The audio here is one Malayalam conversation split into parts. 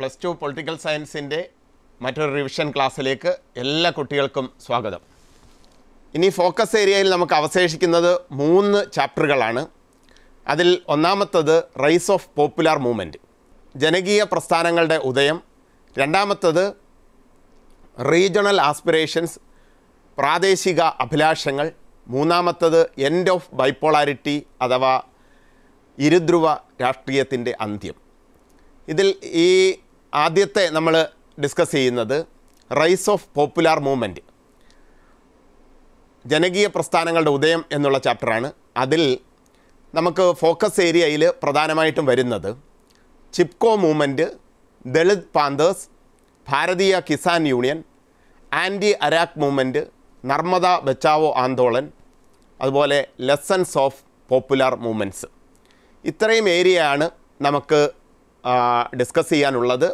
പ്ലസ് ടു പൊളിറ്റിക്കൽ സയൻസിൻ്റെ മറ്റൊരു റിവിഷൻ ക്ലാസ്സിലേക്ക് എല്ലാ കുട്ടികൾക്കും സ്വാഗതം ഇനി ഫോക്കസ് ഏരിയയിൽ നമുക്ക് അവശേഷിക്കുന്നത് മൂന്ന് ചാപ്റ്ററുകളാണ് അതിൽ ഒന്നാമത്തത് റൈസ് ഓഫ് പോപ്പുലർ മൂവ്മെൻറ്റ് ജനകീയ പ്രസ്ഥാനങ്ങളുടെ ഉദയം രണ്ടാമത്തത് റീജിയണൽ ആസ്പിറേഷൻസ് പ്രാദേശിക അഭിലാഷങ്ങൾ മൂന്നാമത്തത് എൻഡ് ഓഫ് ബൈപ്പോളാരിറ്റി അഥവാ ഇരുധ്രുവ രാഷ്ട്രീയത്തിൻ്റെ അന്ത്യം ഇതിൽ ഈ ആദ്യത്തെ നമ്മൾ ഡിസ്കസ് ചെയ്യുന്നത് റൈസ് ഓഫ് പോപ്പുലാർ മൂവ്മെൻറ്റ് ജനകീയ പ്രസ്ഥാനങ്ങളുടെ ഉദയം എന്നുള്ള ചാപ്റ്ററാണ് അതിൽ നമുക്ക് ഫോക്കസ് ഏരിയയിൽ പ്രധാനമായിട്ടും വരുന്നത് Chipko movement Dalit Panthers Bharatiya Kisan Union anti arrack movement Narmada Bachao Andolan അതുപോലെ ലെസൺസ് ഓഫ് പോപ്പുലാർ മൂവ്മെൻറ്റ്സ് ഇത്രയും ഏരിയയാണ് നമുക്ക് ഡിസ്കസ് ചെയ്യാനുള്ളത്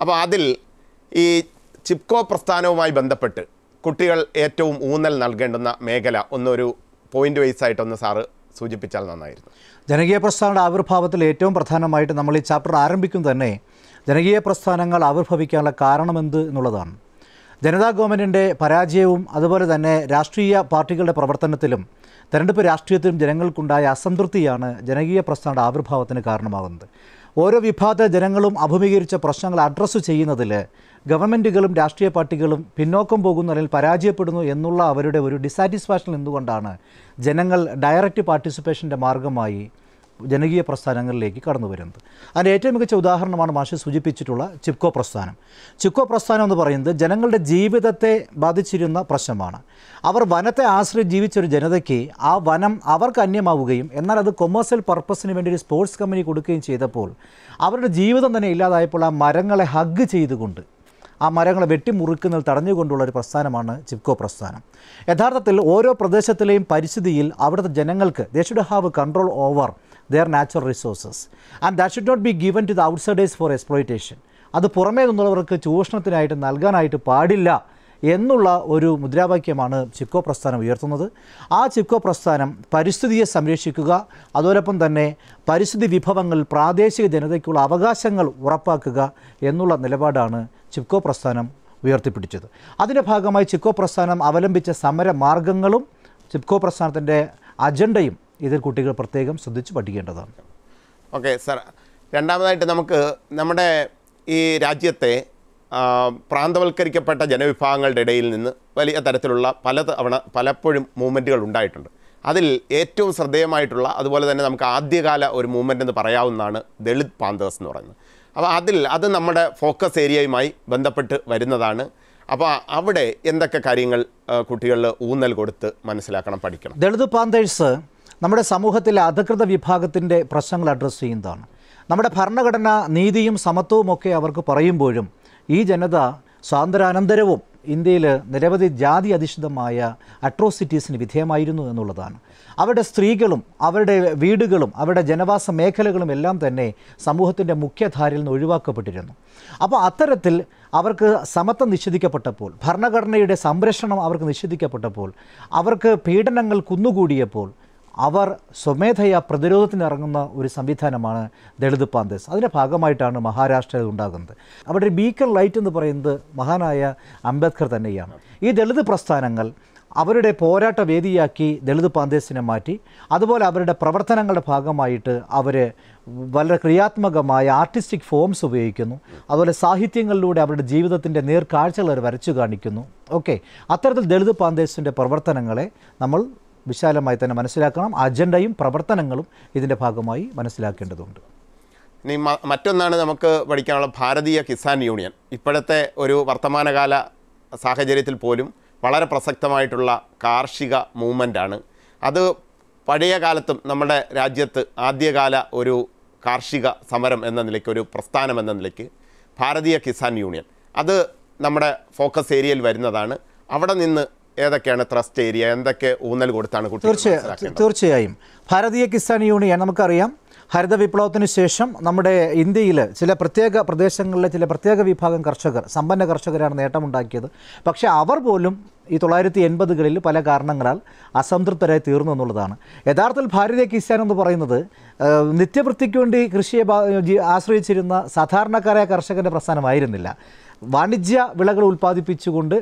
അപ്പോൾ അതിൽ ഈ ചിപ്കോ പ്രസ്ഥാനവുമായി ബന്ധപ്പെട്ട് കുട്ടികൾ ഏറ്റവും ഊന്നൽ നൽകേണ്ടുന്ന മേഖല ഒന്നൊരു പോയിൻ്റ് വൈസ് ആയിട്ടൊന്ന് സാറ് സൂചിപ്പിച്ചാൽ നന്നായിരുന്നു ജനകീയ പ്രസ്ഥാനങ്ങളുടെ ആവിർഭാവത്തിൽ ഏറ്റവും പ്രധാനമായിട്ട് നമ്മൾ ഈ ചാപ്റ്റർ ആരംഭിക്കും തന്നെ ജനകീയ പ്രസ്ഥാനങ്ങൾ ആവിർഭവിക്കാനുള്ള കാരണമെന്ത് എന്നുള്ളതാണ് ജനതാ ഗവൺമെൻറ്റിൻ്റെ പരാജയവും അതുപോലെ തന്നെ രാഷ്ട്രീയ പാർട്ടികളുടെ പ്രവർത്തനത്തിലും തെരഞ്ഞെടുപ്പ് രാഷ്ട്രീയത്തിലും ജനങ്ങൾക്കുണ്ടായ അസംതൃപ്തിയാണ് ജനകീയ പ്രസ്ഥാനങ്ങളുടെ ആവിർഭാവത്തിന് കാരണമാകുന്നത് ഓരോ വിഭാഗ ജനങ്ങളും അഭിമുഖീകരിച്ച പ്രശ്നങ്ങൾ അഡ്രസ്സ് ചെയ്യുന്നതിൽ ഗവൺമെൻറ്റുകളും രാഷ്ട്രീയ പാർട്ടികളും പിന്നോക്കം പോകുന്നു അല്ലെങ്കിൽ പരാജയപ്പെടുന്നു എന്നുള്ള അവരുടെ ഒരു ഡിസാറ്റിസ്ഫാക്ഷൻ എന്തുകൊണ്ടാണ് ജനങ്ങൾ ഡയറക്റ്റ് പാർട്ടിസിപ്പേഷൻ്റെ മാർഗമായി ജനകീയ പ്രസ്ഥാനങ്ങളിലേക്ക് കടന്നു വരുന്നത് അതിൻ്റെ ഏറ്റവും മികച്ച ഉദാഹരണമാണ് മാഷ് സൂചിപ്പിച്ചിട്ടുള്ള ചിപ്കോ പ്രസ്ഥാനം ചിപ്കോ പ്രസ്ഥാനം എന്ന് പറയുന്നത് ജനങ്ങളുടെ ജീവിതത്തെ ബാധിച്ചിരുന്ന പ്രശ്നമാണ് അവർ വനത്തെ ആശ്രയിച്ച് ജീവിച്ചൊരു ജനതയ്ക്ക് ആ വനം അവർക്ക് അന്യമാവുകയും എന്നാൽ അത് കൊമേഴ്സ്യൽ പർപ്പസിന് വേണ്ടി ഒരു സ്പോർട്സ് കമ്പനി കൊടുക്കുകയും ചെയ്തപ്പോൾ അവരുടെ ജീവിതം തന്നെ ഇല്ലാതായപ്പോൾ ആ മരങ്ങളെ ഹഗ് ചെയ്തുകൊണ്ട് ആ മരങ്ങളെ വെട്ടിമുറിക്കുന്നതിൽ തടഞ്ഞുകൊണ്ടുള്ള ഒരു പ്രസ്ഥാനമാണ് ചിപ്കോ പ്രസ്ഥാനം യഥാർത്ഥത്തിൽ ഓരോ പ്രദേശത്തിലെയും പരിസ്ഥിതിയിൽ അവിടുത്തെ ജനങ്ങൾക്ക് they should have control over their natural resources and that should not be given to the outsiders for exploitation അത് പുറമേ നിന്നുള്ളവർക്ക് ചൂഷണത്തിനായിട്ട് നൽകാനായിട്ട് പാടില്ല എന്നുള്ള ഒരു മുദ്രാവാക്യമാണ് ചിക്കോ പ്രസ്ഥാനം ഉയർത്തുന്നത് ആ ചിക്കോ പ്രസ്ഥാനം പരിസ്ഥിതിയെ സംരക്ഷിക്കുക അതോടൊപ്പം തന്നെ പരിസ്ഥിതി വിഭവങ്ങൾ പ്രാദേശിക ജനതയ്ക്കുള്ള അവകാശങ്ങൾ ഉറപ്പാക്കുക എന്നുള്ള നിലപാടാണ് ചിക്കോ പ്രസ്ഥാനം ഉയർത്തിപ്പിടിച്ചത് അതിൻ്റെ ഭാഗമായി ചിക്കോ പ്രസ്ഥാനം അവലംബിച്ച സമരമാർഗങ്ങളും ചിപ്കോ പ്രസ്ഥാനത്തിൻ്റെ അജണ്ടയും ഇതിൽ കുട്ടികൾ പ്രത്യേകം ശ്രദ്ധിച്ച് പഠിക്കേണ്ടതാണ് ഓക്കെ സർ രണ്ടാമതായിട്ട് നമുക്ക് നമ്മുടെ ഈ രാജ്യത്തെ പ്രാന്തവൽക്കരിക്കപ്പെട്ട ജനവിഭാഗങ്ങളുടെ ഇടയിൽ നിന്ന് വലിയ തരത്തിലുള്ള പല തവണ പലപ്പോഴും മൂവ്മെൻറ്റുകൾ ഉണ്ടായിട്ടുണ്ട് അതിൽ ഏറ്റവും ശ്രദ്ധേയമായിട്ടുള്ള അതുപോലെ തന്നെ നമുക്ക് ആദ്യകാല ഒരു മൂവ്മെൻ്റ് എന്ന് പറയാവുന്നതാണ് ദളിത് പാന്തേഴ്സ് എന്ന് പറയുന്നത് അപ്പോൾ അതിൽ അത് നമ്മുടെ ഫോക്കസ് ഏരിയയുമായി ബന്ധപ്പെട്ട് വരുന്നതാണ് അപ്പോൾ അവിടെ എന്തൊക്കെ കാര്യങ്ങൾ കുട്ടികളിൽ ഊന്നൽ കൊടുത്ത് മനസ്സിലാക്കണം പഠിക്കണം ദളിത് പാന്തേഴ്സ് നമ്മുടെ സമൂഹത്തിലെ അധികൃത വിഭാഗത്തിൻ്റെ പ്രശ്നങ്ങൾ അഡ്രസ്സ് ചെയ്യുന്നതാണ് നമ്മുടെ ഭരണഘടന നീതിയും സമത്വവും ഒക്കെ അവർക്ക് പറയുമ്പോഴും ഈ ജനത സ്വാതന്ത്ര്യാനന്തരവും ഇന്ത്യയിൽ നിരവധി ജാതി അധിഷ്ഠിതമായ അട്രോസിറ്റീസിന് വിധേയമായിരുന്നു എന്നുള്ളതാണ് അവരുടെ സ്ത്രീകളും അവരുടെ വീടുകളും അവരുടെ ജനവാസ മേഖലകളും എല്ലാം തന്നെ സമൂഹത്തിൻ്റെ മുഖ്യധാരയിൽ നിന്ന് ഒഴിവാക്കപ്പെട്ടിരുന്നു അപ്പോൾ അത്തരത്തിൽ അവർക്ക് സമത്വം നിഷേധിക്കപ്പെട്ടപ്പോൾ ഭരണഘടനയുടെ സംരക്ഷണം അവർക്ക് നിഷേധിക്കപ്പെട്ടപ്പോൾ അവർക്ക് പീഡനങ്ങൾ കുന്നുകൂടിയപ്പോൾ അവർ സ്വമേധയാ പ്രതിരോധത്തിന് ഇറങ്ങുന്ന ഒരു സംവിധാനമാണ് ദളിത് പാന്തേസ് അതിൻ്റെ ഭാഗമായിട്ടാണ് മഹാരാഷ്ട്രയിൽ ഉണ്ടാകുന്നത് അവിടെ ബീക്കർ ലൈറ്റ് എന്ന് പറയുന്നത് മഹാനായ അംബേദ്കർ തന്നെയാണ് ഈ ദളിത് പ്രസ്ഥാനങ്ങൾ അവരുടെ പോരാട്ട വേദിയാക്കി ദളിത് പാന്തേസിനെ മാറ്റി അതുപോലെ അവരുടെ പ്രവർത്തനങ്ങളുടെ ഭാഗമായിട്ട് അവർ വളരെ ക്രിയാത്മകമായ ആർട്ടിസ്റ്റിക് ഫോംസ് ഉപയോഗിക്കുന്നു അതുപോലെ സാഹിത്യങ്ങളിലൂടെ അവരുടെ ജീവിതത്തിൻ്റെ നേർക്കാഴ്ചകൾ അവർ വരച്ചു കാണിക്കുന്നു ഓക്കെ അത്തരത്തിൽ ദളിത് പാന്തേസിൻ്റെ പ്രവർത്തനങ്ങളെ നമ്മൾ വിശാലമായി തന്നെ മനസ്സിലാക്കണം അജണ്ടയും പ്രവർത്തനങ്ങളും ഇതിൻ്റെ ഭാഗമായി മനസ്സിലാക്കേണ്ടതുണ്ട് ഇനി മറ്റൊന്നാണ് നമുക്ക് പഠിക്കാനുള്ള ഭാരതീയ കിസാൻ യൂണിയൻ ഇപ്പോഴത്തെ ഒരു വർത്തമാനകാല സാഹചര്യത്തിൽ പോലും വളരെ പ്രസക്തമായിട്ടുള്ള കാർഷിക ആണ് അത് പഴയ കാലത്തും നമ്മുടെ രാജ്യത്ത് ആദ്യകാല ഒരു കാർഷിക സമരം എന്ന നിലയ്ക്ക് ഒരു പ്രസ്ഥാനം എന്ന നിലയ്ക്ക് ഭാരതീയ കിസാൻ യൂണിയൻ അത് നമ്മുടെ ഫോക്കസ് ഏരിയയിൽ വരുന്നതാണ് അവിടെ നിന്ന് ഏതൊക്കെയാണ് ത്രസ്റ്റ് ഏരിയ എന്തൊക്കെ ഊന്നൽ കൊടുത്താണ് തീർച്ചയായും തീർച്ചയായും ഭാരതീയ കിസാൻ യൂണിയൻ നമുക്കറിയാം ഹരിത വിപ്ലവത്തിന് ശേഷം നമ്മുടെ ഇന്ത്യയിൽ ചില പ്രത്യേക പ്രദേശങ്ങളിലെ ചില പ്രത്യേക വിഭാഗം കർഷകർ സമ്പന്ന കർഷകരാണ് നേട്ടമുണ്ടാക്കിയത് പക്ഷേ അവർ പോലും ഈ തൊള്ളായിരത്തി എൺപതുകളിൽ പല കാരണങ്ങളാൽ അസംതൃപ്തരായി തീർന്നു എന്നുള്ളതാണ് യഥാർത്ഥത്തിൽ ഭാരതീയ കിസാൻ എന്ന് പറയുന്നത് നിത്യവൃത്തിക്ക് വേണ്ടി കൃഷിയെ ആശ്രയിച്ചിരുന്ന സാധാരണക്കാരായ കർഷകൻ്റെ പ്രസ്ഥാനമായിരുന്നില്ല വാണിജ്യ വിളകൾ ഉൽപ്പാദിപ്പിച്ചുകൊണ്ട്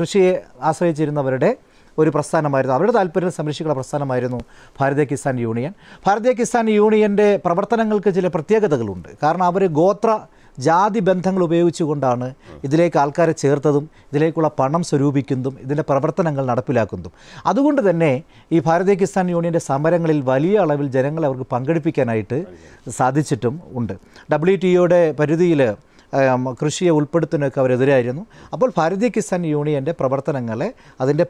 കൃഷിയെ ആശ്രയിച്ചിരുന്നവരുടെ ഒരു പ്രസ്ഥാനമായിരുന്നു അവരുടെ താല്പര്യം സംരക്ഷിക്കുന്ന പ്രസ്ഥാനമായിരുന്നു ഭാരതീയ കിസാൻ യൂണിയൻ ഭാരതീയ കിസാൻ യൂണിയൻ്റെ പ്രവർത്തനങ്ങൾക്ക് ചില പ്രത്യേകതകളുണ്ട് കാരണം അവർ ഗോത്ര ജാതി ബന്ധങ്ങൾ ഉപയോഗിച്ചുകൊണ്ടാണ് ഇതിലേക്ക് ആൾക്കാരെ ചേർത്തതും ഇതിലേക്കുള്ള പണം സ്വരൂപിക്കുന്നതും ഇതിൻ്റെ പ്രവർത്തനങ്ങൾ നടപ്പിലാക്കുന്നതും അതുകൊണ്ട് തന്നെ ഈ ഭാരതീയ കിസാൻ യൂണിയൻ്റെ സമരങ്ങളിൽ വലിയ അളവിൽ ജനങ്ങളെ അവർക്ക് പങ്കെടുപ്പിക്കാനായിട്ട് സാധിച്ചിട്ടും ഉണ്ട് ഡബ്ല്യു ടി ഒയുടെ പരിധിയിൽ കൃഷിയെ ഉൾപ്പെടുത്തുന്നതിനൊക്കെ അവരെതിരായിരുന്നു അപ്പോൾ ഭാരതീയ കിസാൻ യൂണിയൻ്റെ പ്രവർത്തനങ്ങളെ അതിൻ്റെ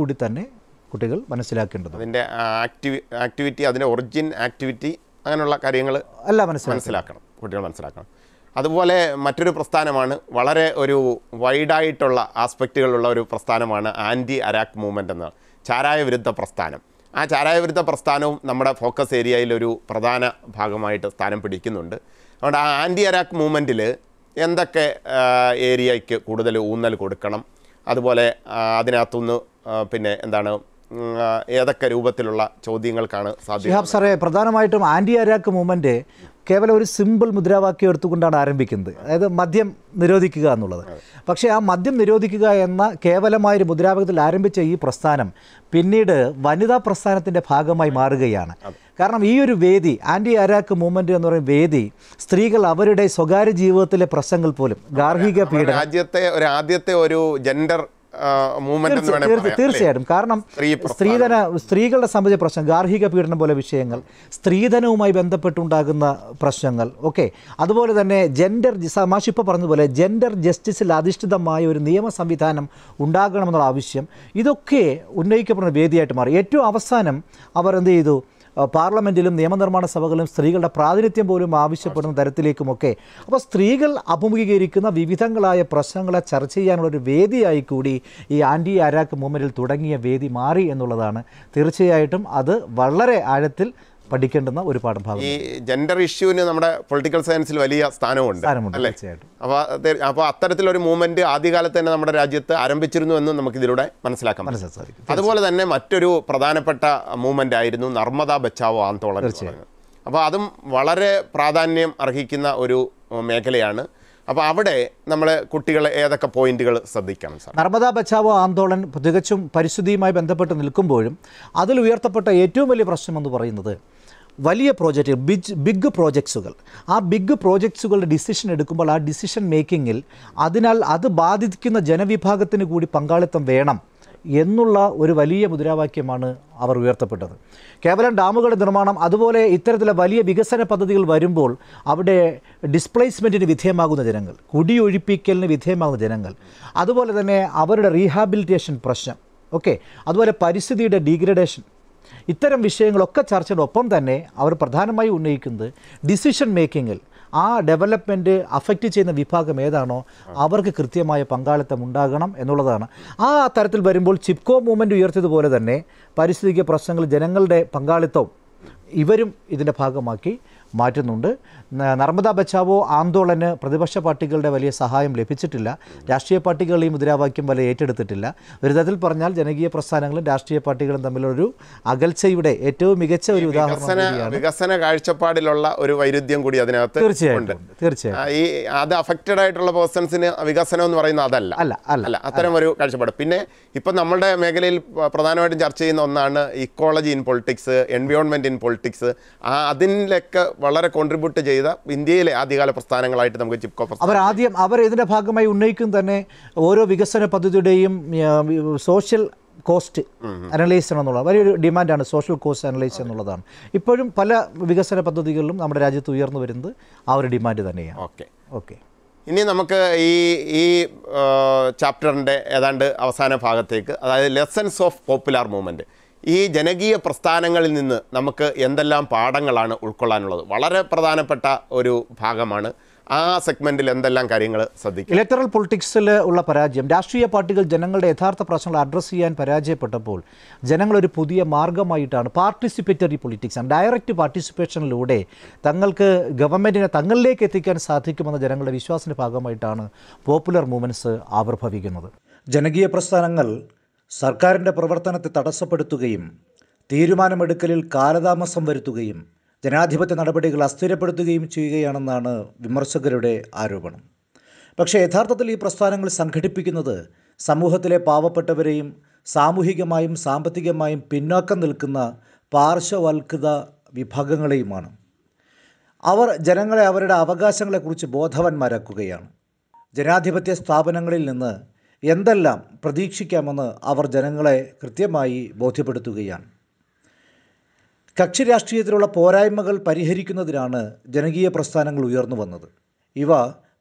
കൂടി തന്നെ കുട്ടികൾ മനസ്സിലാക്കേണ്ടത് അതിൻ്റെ ആക്ടിവി ആക്ടിവിറ്റി അതിൻ്റെ ഒറിജിൻ ആക്ടിവിറ്റി അങ്ങനെയുള്ള കാര്യങ്ങൾ അല്ല മനസ്സിലാക്കണം കുട്ടികൾ മനസ്സിലാക്കണം അതുപോലെ മറ്റൊരു പ്രസ്ഥാനമാണ് വളരെ ഒരു വൈഡായിട്ടുള്ള ആസ്പെക്റ്റുകളുള്ള ഒരു പ്രസ്ഥാനമാണ് ആൻറ്റി അരാക് മൂവ്മെൻ്റ് എന്ന ചാരായ വിരുദ്ധ പ്രസ്ഥാനം ആ ചാരായ വിരുദ്ധ പ്രസ്ഥാനവും നമ്മുടെ ഫോക്കസ് ഏരിയയിൽ ഒരു പ്രധാന ഭാഗമായിട്ട് സ്ഥാനം പിടിക്കുന്നുണ്ട് അതുകൊണ്ട് ആ ആൻറ്റി അറാക്ക് മൂവ്മെൻറ്റിൽ എന്തൊക്കെ ഏരിയയ്ക്ക് കൂടുതൽ ഊന്നൽ കൊടുക്കണം അതുപോലെ അതിനകത്തുനിന്ന് പിന്നെ എന്താണ് ഏതൊക്കെ രൂപത്തിലുള്ള ചോദ്യങ്ങൾക്കാണ് സാധ്യത സാറേ പ്രധാനമായിട്ടും ആൻറ്റി അരാക്ക് മൂവ്മെൻ്റ് കേവലം ഒരു സിമ്പിൾ മുദ്രാവാക്യം എടുത്തുകൊണ്ടാണ് ആരംഭിക്കുന്നത് അതായത് മദ്യം നിരോധിക്കുക എന്നുള്ളത് പക്ഷേ ആ മദ്യം നിരോധിക്കുക എന്ന കേവലമായൊരു മുദ്രാവാക്യത്തിൽ ആരംഭിച്ച ഈ പ്രസ്ഥാനം പിന്നീട് വനിതാ പ്രസ്ഥാനത്തിൻ്റെ ഭാഗമായി മാറുകയാണ് കാരണം ഈ ഒരു വേദി ആൻറ്റി അരാക്ക് മൂവ്മെൻറ്റ് എന്ന് പറയുന്ന വേദി സ്ത്രീകൾ അവരുടെ സ്വകാര്യ ജീവിതത്തിലെ പ്രശ്നങ്ങൾ പോലും ഗാർഹിക പീഡനം രാജ്യത്തെ ഒരു ആദ്യത്തെ ഒരു ജെൻഡർ തീർച്ചയായിട്ടും കാരണം സ്ത്രീധന സ്ത്രീകളുടെ സംബന്ധിച്ച പ്രശ്നം ഗാർഹിക പീഡനം പോലെ വിഷയങ്ങൾ സ്ത്രീധനവുമായി ബന്ധപ്പെട്ടുണ്ടാകുന്ന പ്രശ്നങ്ങൾ ഓക്കെ അതുപോലെ തന്നെ ജെൻഡർ സമാഷ് പറഞ്ഞതുപോലെ ജെൻഡർ ജസ്റ്റിസിൽ അധിഷ്ഠിതമായ ഒരു നിയമ സംവിധാനം ഉണ്ടാകണമെന്നുള്ള ആവശ്യം ഇതൊക്കെ ഉന്നയിക്കപ്പെടുന്ന വേദിയായിട്ട് മാറി ഏറ്റവും അവസാനം അവർ എന്ത് ചെയ്തു പാർലമെൻറ്റിലും നിയമനിർമ്മാണ സഭകളിലും സ്ത്രീകളുടെ പ്രാതിനിധ്യം പോലും ആവശ്യപ്പെടുന്ന തരത്തിലേക്കുമൊക്കെ അപ്പോൾ സ്ത്രീകൾ അഭിമുഖീകരിക്കുന്ന വിവിധങ്ങളായ പ്രശ്നങ്ങളെ ചർച്ച ചെയ്യാനുള്ള ഒരു വേദിയായി കൂടി ഈ ആൻറ്റി ആരാക്ക് മൂവ്മെൻറ്റിൽ തുടങ്ങിയ വേദി മാറി എന്നുള്ളതാണ് തീർച്ചയായിട്ടും അത് വളരെ ആഴത്തിൽ പഠിക്കേണ്ടുന്ന ഒരു പാഠഭാഗം ഈ ജെൻഡർ ഇഷ്യൂവിന് നമ്മുടെ പൊളിറ്റിക്കൽ സയൻസിൽ വലിയ സ്ഥാനമുണ്ട് അല്ലേ തീർച്ചയായിട്ടും അപ്പോൾ അപ്പോൾ അത്തരത്തിലൊരു മൂവ്മെന്റ് ആദ്യകാലത്ത് തന്നെ നമ്മുടെ രാജ്യത്ത് ആരംഭിച്ചിരുന്നു എന്ന് നമുക്ക് ഇതിലൂടെ മനസ്സിലാക്കാൻ മനസ്സിലാക്കാൻ സാധിക്കും അതുപോലെ തന്നെ മറ്റൊരു പ്രധാനപ്പെട്ട മൂവ്മെന്റ് ആയിരുന്നു നർമ്മദ ബച്ചാവോ ആന്തോളൻ അപ്പോൾ അതും വളരെ പ്രാധാന്യം അർഹിക്കുന്ന ഒരു മേഖലയാണ് അപ്പോൾ അവിടെ നമ്മൾ കുട്ടികളെ ഏതൊക്കെ പോയിന്റുകൾ ശ്രദ്ധിക്കണം സാർ നർമ്മദ ബച്ചാവോ ആന്തോളൻ തികച്ചും പരിസ്ഥിതിയുമായി ബന്ധപ്പെട്ട് നിൽക്കുമ്പോഴും അതിൽ ഉയർത്തപ്പെട്ട ഏറ്റവും വലിയ പ്രശ്നം എന്ന് പറയുന്നത് വലിയ പ്രോജക്റ്റുകൾ ബിഗ് ബിഗ് പ്രോജക്ട്സുകൾ ആ ബിഗ് പ്രോജക്ട്സുകളുടെ ഡിസിഷൻ എടുക്കുമ്പോൾ ആ ഡിസിഷൻ മേക്കിങ്ങിൽ അതിനാൽ അത് ബാധിക്കുന്ന ജനവിഭാഗത്തിന് കൂടി പങ്കാളിത്തം വേണം എന്നുള്ള ഒരു വലിയ മുദ്രാവാക്യമാണ് അവർ ഉയർത്തപ്പെട്ടത് കേവലം ഡാമുകളുടെ നിർമ്മാണം അതുപോലെ ഇത്തരത്തിലെ വലിയ വികസന പദ്ധതികൾ വരുമ്പോൾ അവിടെ ഡിസ്പ്ലേസ്മെൻറ്റിന് വിധേയമാകുന്ന ജനങ്ങൾ കുടിയൊഴിപ്പിക്കലിന് വിധേയമാകുന്ന ജനങ്ങൾ അതുപോലെ തന്നെ അവരുടെ റീഹാബിലിറ്റേഷൻ പ്രശ്നം ഓക്കെ അതുപോലെ പരിസ്ഥിതിയുടെ ഡീഗ്രഡേഷൻ ഇത്തരം വിഷയങ്ങളൊക്കെ ചർച്ചയോടൊപ്പം തന്നെ അവർ പ്രധാനമായി ഉന്നയിക്കുന്നത് ഡിസിഷൻ മേക്കിങ്ങിൽ ആ ഡെവലപ്മെൻറ്റ് അഫക്റ്റ് ചെയ്യുന്ന വിഭാഗം ഏതാണോ അവർക്ക് കൃത്യമായ പങ്കാളിത്തം ഉണ്ടാകണം എന്നുള്ളതാണ് ആ തരത്തിൽ വരുമ്പോൾ ചിപ്കോ മൂവ്മെൻറ്റ് ഉയർത്തിയതുപോലെ തന്നെ പരിസ്ഥിതിക പ്രശ്നങ്ങൾ ജനങ്ങളുടെ പങ്കാളിത്തവും ഇവരും ഇതിൻ്റെ ഭാഗമാക്കി മാറ്റുന്നുണ്ട് നർമ്മദ ബച്ചാവോ ആന്തോളന് പ്രതിപക്ഷ പാർട്ടികളുടെ വലിയ സഹായം ലഭിച്ചിട്ടില്ല രാഷ്ട്രീയ പാർട്ടികൾ ഈ മുദ്രാവാക്യം വല ഏറ്റെടുത്തിട്ടില്ല ഒരു തരത്തിൽ പറഞ്ഞാൽ ജനകീയ പ്രസ്ഥാനങ്ങളും രാഷ്ട്രീയ പാർട്ടികളും തമ്മിലൊരു അകൽച്ചയുടെ ഏറ്റവും മികച്ച ഒരു ഉദാഹരണം വികസന കാഴ്ചപ്പാടിലുള്ള ഒരു വൈരുദ്ധ്യം കൂടി അതിനകത്ത് തീർച്ചയായും തീർച്ചയായും ഈ അത് അഫക്റ്റഡ് ആയിട്ടുള്ള പേഴ്സൺസിന് വികസനം എന്ന് പറയുന്നത് അതല്ല അല്ല അല്ല അത്തരം ഒരു കാഴ്ചപ്പാട് പിന്നെ ഇപ്പം നമ്മുടെ മേഖലയിൽ പ്രധാനമായിട്ടും ചർച്ച ചെയ്യുന്ന ഒന്നാണ് ecology in politics environment in politics ആ അതിലൊക്കെ വളരെ കോൺട്രിബ്യൂട്ട് ചെയ്ത ഇന്ത്യയിലെ ആദ്യകാല പ്രസ്ഥാനങ്ങളായിട്ട് നമുക്ക് ചിപ്കോ അവർ ആദ്യം അവർ ഇതിൻ്റെ ഭാഗമായി ഉന്നയിക്കും തന്നെ ഓരോ വികസന പദ്ധതിയുടെയും സോഷ്യൽ കോസ്റ്റ് അനലൈസ് ചെയ്യണം എന്നുള്ളത് വലിയൊരു ഡിമാൻഡാണ് സോഷ്യൽ കോസ്റ്റ് അനലൈസ് എന്നുള്ളതാണ് ഇപ്പോഴും പല വികസന പദ്ധതികളിലും നമ്മുടെ രാജ്യത്ത് ഉയർന്നു വരുന്നത് ആ ഒരു ഡിമാൻഡ് തന്നെയാണ് ഓക്കെ ഓക്കെ ഇനി നമുക്ക് ഈ ഈ ചാപ്റ്ററിൻ്റെ ഏതാണ്ട് അവസാന ഭാഗത്തേക്ക് അതായത് ലെസൺസ് ഓഫ് പോപ്പുലാർ മൂവ്മെൻറ്റ് ഈ ജനകീയ പ്രസ്ഥാനങ്ങളിൽ നിന്ന് നമുക്ക് എന്തെല്ലാം പാഠങ്ങളാണ് ഉൾക്കൊള്ളാനുള്ളത് വളരെ പ്രധാനപ്പെട്ട ഒരു ഭാഗമാണ് ആ സെഗ്മെന്റിൽ എന്തെല്ലാം കാര്യങ്ങൾ ശ്രദ്ധിക്കുക ഇലക്ടറൽ പൊളിറ്റിക്സിൽ ഉള്ള പരാജയം രാഷ്ട്രീയ പാർട്ടികൾ ജനങ്ങളുടെ യഥാർത്ഥ പ്രശ്നങ്ങൾ അഡ്രസ്സ് ചെയ്യാൻ പരാജയപ്പെട്ടപ്പോൾ ജനങ്ങളൊരു പുതിയ മാർഗമായിട്ടാണ് പാർട്ടിസിപ്പേറ്ററി പൊളിറ്റിക്സ് ആണ് ഡയറക്റ്റ് പാർട്ടിസിപ്പേഷനിലൂടെ തങ്ങൾക്ക് ഗവൺമെൻറ്റിനെ തങ്ങളിലേക്ക് എത്തിക്കാൻ സാധിക്കുമെന്ന ജനങ്ങളുടെ വിശ്വാസത്തിൻ്റെ ഭാഗമായിട്ടാണ് പോപ്പുലർ മൂവ്മെൻറ്റ്സ് ആവിർഭവിക്കുന്നത് ജനകീയ പ്രസ്ഥാനങ്ങൾ സർക്കാരിൻ്റെ പ്രവർത്തനത്തെ തടസ്സപ്പെടുത്തുകയും തീരുമാനമെടുക്കലിൽ കാലതാമസം വരുത്തുകയും ജനാധിപത്യ നടപടികൾ അസ്ഥിരപ്പെടുത്തുകയും ചെയ്യുകയാണെന്നാണ് വിമർശകരുടെ ആരോപണം പക്ഷേ യഥാർത്ഥത്തിൽ ഈ പ്രസ്ഥാനങ്ങൾ സംഘടിപ്പിക്കുന്നത് സമൂഹത്തിലെ പാവപ്പെട്ടവരെയും സാമൂഹികമായും സാമ്പത്തികമായും പിന്നോക്കം നിൽക്കുന്ന പാർശ്വവൽകൃത വിഭാഗങ്ങളെയുമാണ് അവർ ജനങ്ങളെ അവരുടെ അവകാശങ്ങളെക്കുറിച്ച് ബോധവാന്മാരാക്കുകയാണ് ജനാധിപത്യ സ്ഥാപനങ്ങളിൽ നിന്ന് എന്തെല്ലാം പ്രതീക്ഷിക്കാമെന്ന് അവർ ജനങ്ങളെ കൃത്യമായി ബോധ്യപ്പെടുത്തുകയാണ് കക്ഷി രാഷ്ട്രീയത്തിലുള്ള പോരായ്മകൾ പരിഹരിക്കുന്നതിനാണ് ജനകീയ പ്രസ്ഥാനങ്ങൾ ഉയർന്നു വന്നത് ഇവ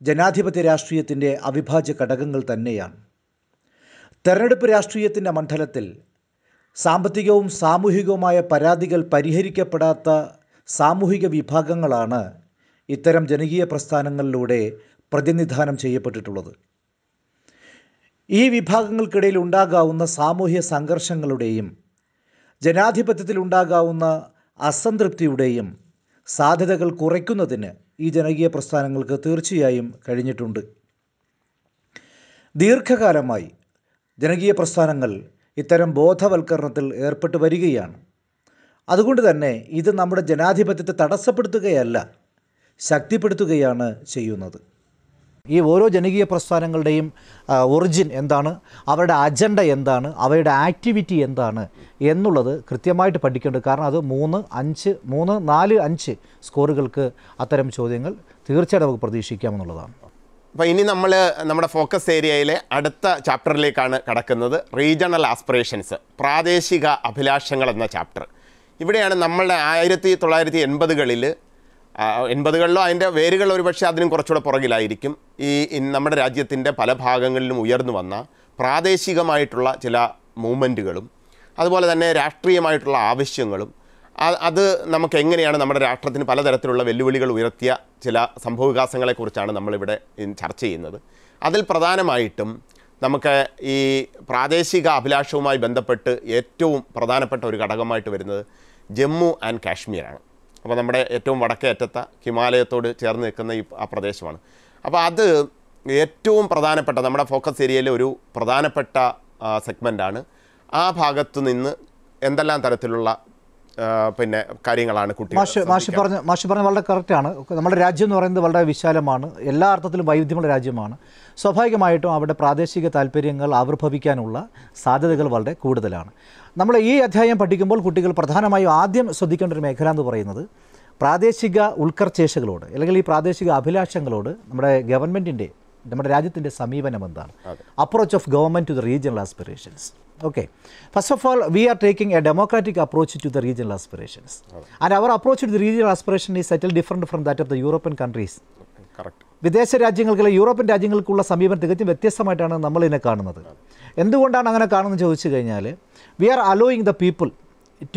ജനാധിപത്യ രാഷ്ട്രീയത്തിൻ്റെ അവിഭാജ്യ ഘടകങ്ങൾ തന്നെയാണ് തെരഞ്ഞെടുപ്പ് രാഷ്ട്രീയത്തിൻ്റെ മണ്ഡലത്തിൽ സാമ്പത്തികവും സാമൂഹികവുമായ പരാതികൾ പരിഹരിക്കപ്പെടാത്ത സാമൂഹിക വിഭാഗങ്ങളാണ് ഇത്തരം ജനകീയ പ്രസ്ഥാനങ്ങളിലൂടെ പ്രതിനിധാനം ചെയ്യപ്പെട്ടിട്ടുള്ളത് ഈ വിഭാഗങ്ങൾക്കിടയിൽ ഉണ്ടാകാവുന്ന സാമൂഹ്യ സംഘർഷങ്ങളുടെയും ജനാധിപത്യത്തിൽ ഉണ്ടാകാവുന്ന അസംതൃപ്തിയുടെയും സാധ്യതകൾ കുറയ്ക്കുന്നതിന് ഈ ജനകീയ പ്രസ്ഥാനങ്ങൾക്ക് തീർച്ചയായും കഴിഞ്ഞിട്ടുണ്ട് ദീർഘകാലമായി ജനകീയ പ്രസ്ഥാനങ്ങൾ ഇത്തരം ബോധവൽക്കരണത്തിൽ ഏർപ്പെട്ടു വരികയാണ് അതുകൊണ്ട് തന്നെ ഇത് നമ്മുടെ ജനാധിപത്യത്തെ തടസ്സപ്പെടുത്തുകയല്ല ശക്തിപ്പെടുത്തുകയാണ് ചെയ്യുന്നത് ഈ ഓരോ ജനകീയ പ്രസ്ഥാനങ്ങളുടെയും ഒറിജിൻ എന്താണ് അവരുടെ അജണ്ട എന്താണ് അവരുടെ ആക്ടിവിറ്റി എന്താണ് എന്നുള്ളത് കൃത്യമായിട്ട് പഠിക്കേണ്ടത് കാരണം അത് മൂന്ന് അഞ്ച് മൂന്ന് നാല് അഞ്ച് സ്കോറുകൾക്ക് അത്തരം ചോദ്യങ്ങൾ തീർച്ചയായിട്ടും നമുക്ക് പ്രതീക്ഷിക്കാമെന്നുള്ളതാണ് അപ്പോൾ ഇനി നമ്മൾ നമ്മുടെ ഫോക്കസ് ഏരിയയിലെ അടുത്ത ചാപ്റ്ററിലേക്കാണ് കടക്കുന്നത് റീജിയണൽ ആസ്പിറേഷൻസ് പ്രാദേശിക അഭിലാഷങ്ങൾ എന്ന ചാപ്റ്റർ ഇവിടെയാണ് നമ്മളുടെ ആയിരത്തി തൊള്ളായിരത്തി എൺപതുകളിൽ എൺപതുകളിലോ അതിൻ്റെ വേരുകൾ ഒരുപക്ഷെ അതിനും കുറച്ചുകൂടെ പുറകിലായിരിക്കും ഈ നമ്മുടെ രാജ്യത്തിൻ്റെ പല ഭാഗങ്ങളിലും ഉയർന്നു വന്ന പ്രാദേശികമായിട്ടുള്ള ചില മൂവ്മെൻറ്റുകളും അതുപോലെ തന്നെ രാഷ്ട്രീയമായിട്ടുള്ള ആവശ്യങ്ങളും അത് നമുക്ക് എങ്ങനെയാണ് നമ്മുടെ രാഷ്ട്രത്തിന് പലതരത്തിലുള്ള വെല്ലുവിളികൾ ഉയർത്തിയ ചില സംഭവവികാസങ്ങളെക്കുറിച്ചാണ് നമ്മളിവിടെ ചർച്ച ചെയ്യുന്നത് അതിൽ പ്രധാനമായിട്ടും നമുക്ക് ഈ പ്രാദേശിക അഭിലാഷവുമായി ബന്ധപ്പെട്ട് ഏറ്റവും പ്രധാനപ്പെട്ട ഒരു ഘടകമായിട്ട് വരുന്നത് ജമ്മു ആൻഡ് കാശ്മീരാണ് അപ്പോൾ നമ്മുടെ ഏറ്റവും വടക്കേ അറ്റത്ത ഹിമാലയത്തോട് ചേർന്ന് നിൽക്കുന്ന ഈ ആ പ്രദേശമാണ് അപ്പോൾ അത് ഏറ്റവും പ്രധാനപ്പെട്ട നമ്മുടെ ഫോക്കസ് ഏരിയയിലെ ഒരു പ്രധാനപ്പെട്ട സെഗ്മെൻ്റാണ് ആ ഭാഗത്തു നിന്ന് എന്തെല്ലാം തരത്തിലുള്ള പിന്നെ കാര്യങ്ങളാണ് കുട്ടികൾ മാഷ് മാഷി പറഞ്ഞ മാഷി പറഞ്ഞ വളരെ കറക്റ്റാണ് നമ്മുടെ രാജ്യം എന്ന് പറയുന്നത് വളരെ വിശാലമാണ് എല്ലാ അർത്ഥത്തിലും വൈവിധ്യമുള്ള രാജ്യമാണ് സ്വാഭാവികമായിട്ടും അവിടെ പ്രാദേശിക താല്പര്യങ്ങൾ ആവിർഭവിക്കാനുള്ള സാധ്യതകൾ വളരെ കൂടുതലാണ് നമ്മൾ ഈ അധ്യായം പഠിക്കുമ്പോൾ കുട്ടികൾ പ്രധാനമായും ആദ്യം ശ്രദ്ധിക്കേണ്ട ഒരു മേഖല എന്ന് പറയുന്നത് പ്രാദേശിക ഉൾക്കർച്ചേഷകളോട് അല്ലെങ്കിൽ ഈ പ്രാദേശിക അഭിലാഷങ്ങളോട് നമ്മുടെ ഗവൺമെൻറ്റിൻ്റെ നമ്മുടെ രാജ്യത്തിൻ്റെ സമീപനം എന്താണ് approach of government to the regional aspirations Okay. First of all, we are taking a democratic approach to the regional aspirations. Okay. And our approach to the regional aspiration is slightly different from that of the European countries. Correct വിദേശ രാജ്യങ്ങൾക്കുള്ള യൂറോപ്യൻ രാജ്യങ്ങൾക്കുള്ള സമീപനം തികച്ചും വ്യത്യസ്തമായിട്ടാണ് നമ്മൾ ഇതിനെ കാണുന്നത് എന്തുകൊണ്ടാണ് അങ്ങനെ കാണുന്നത് ചോദിച്ചു കഴിഞ്ഞാൽ we are allowing the people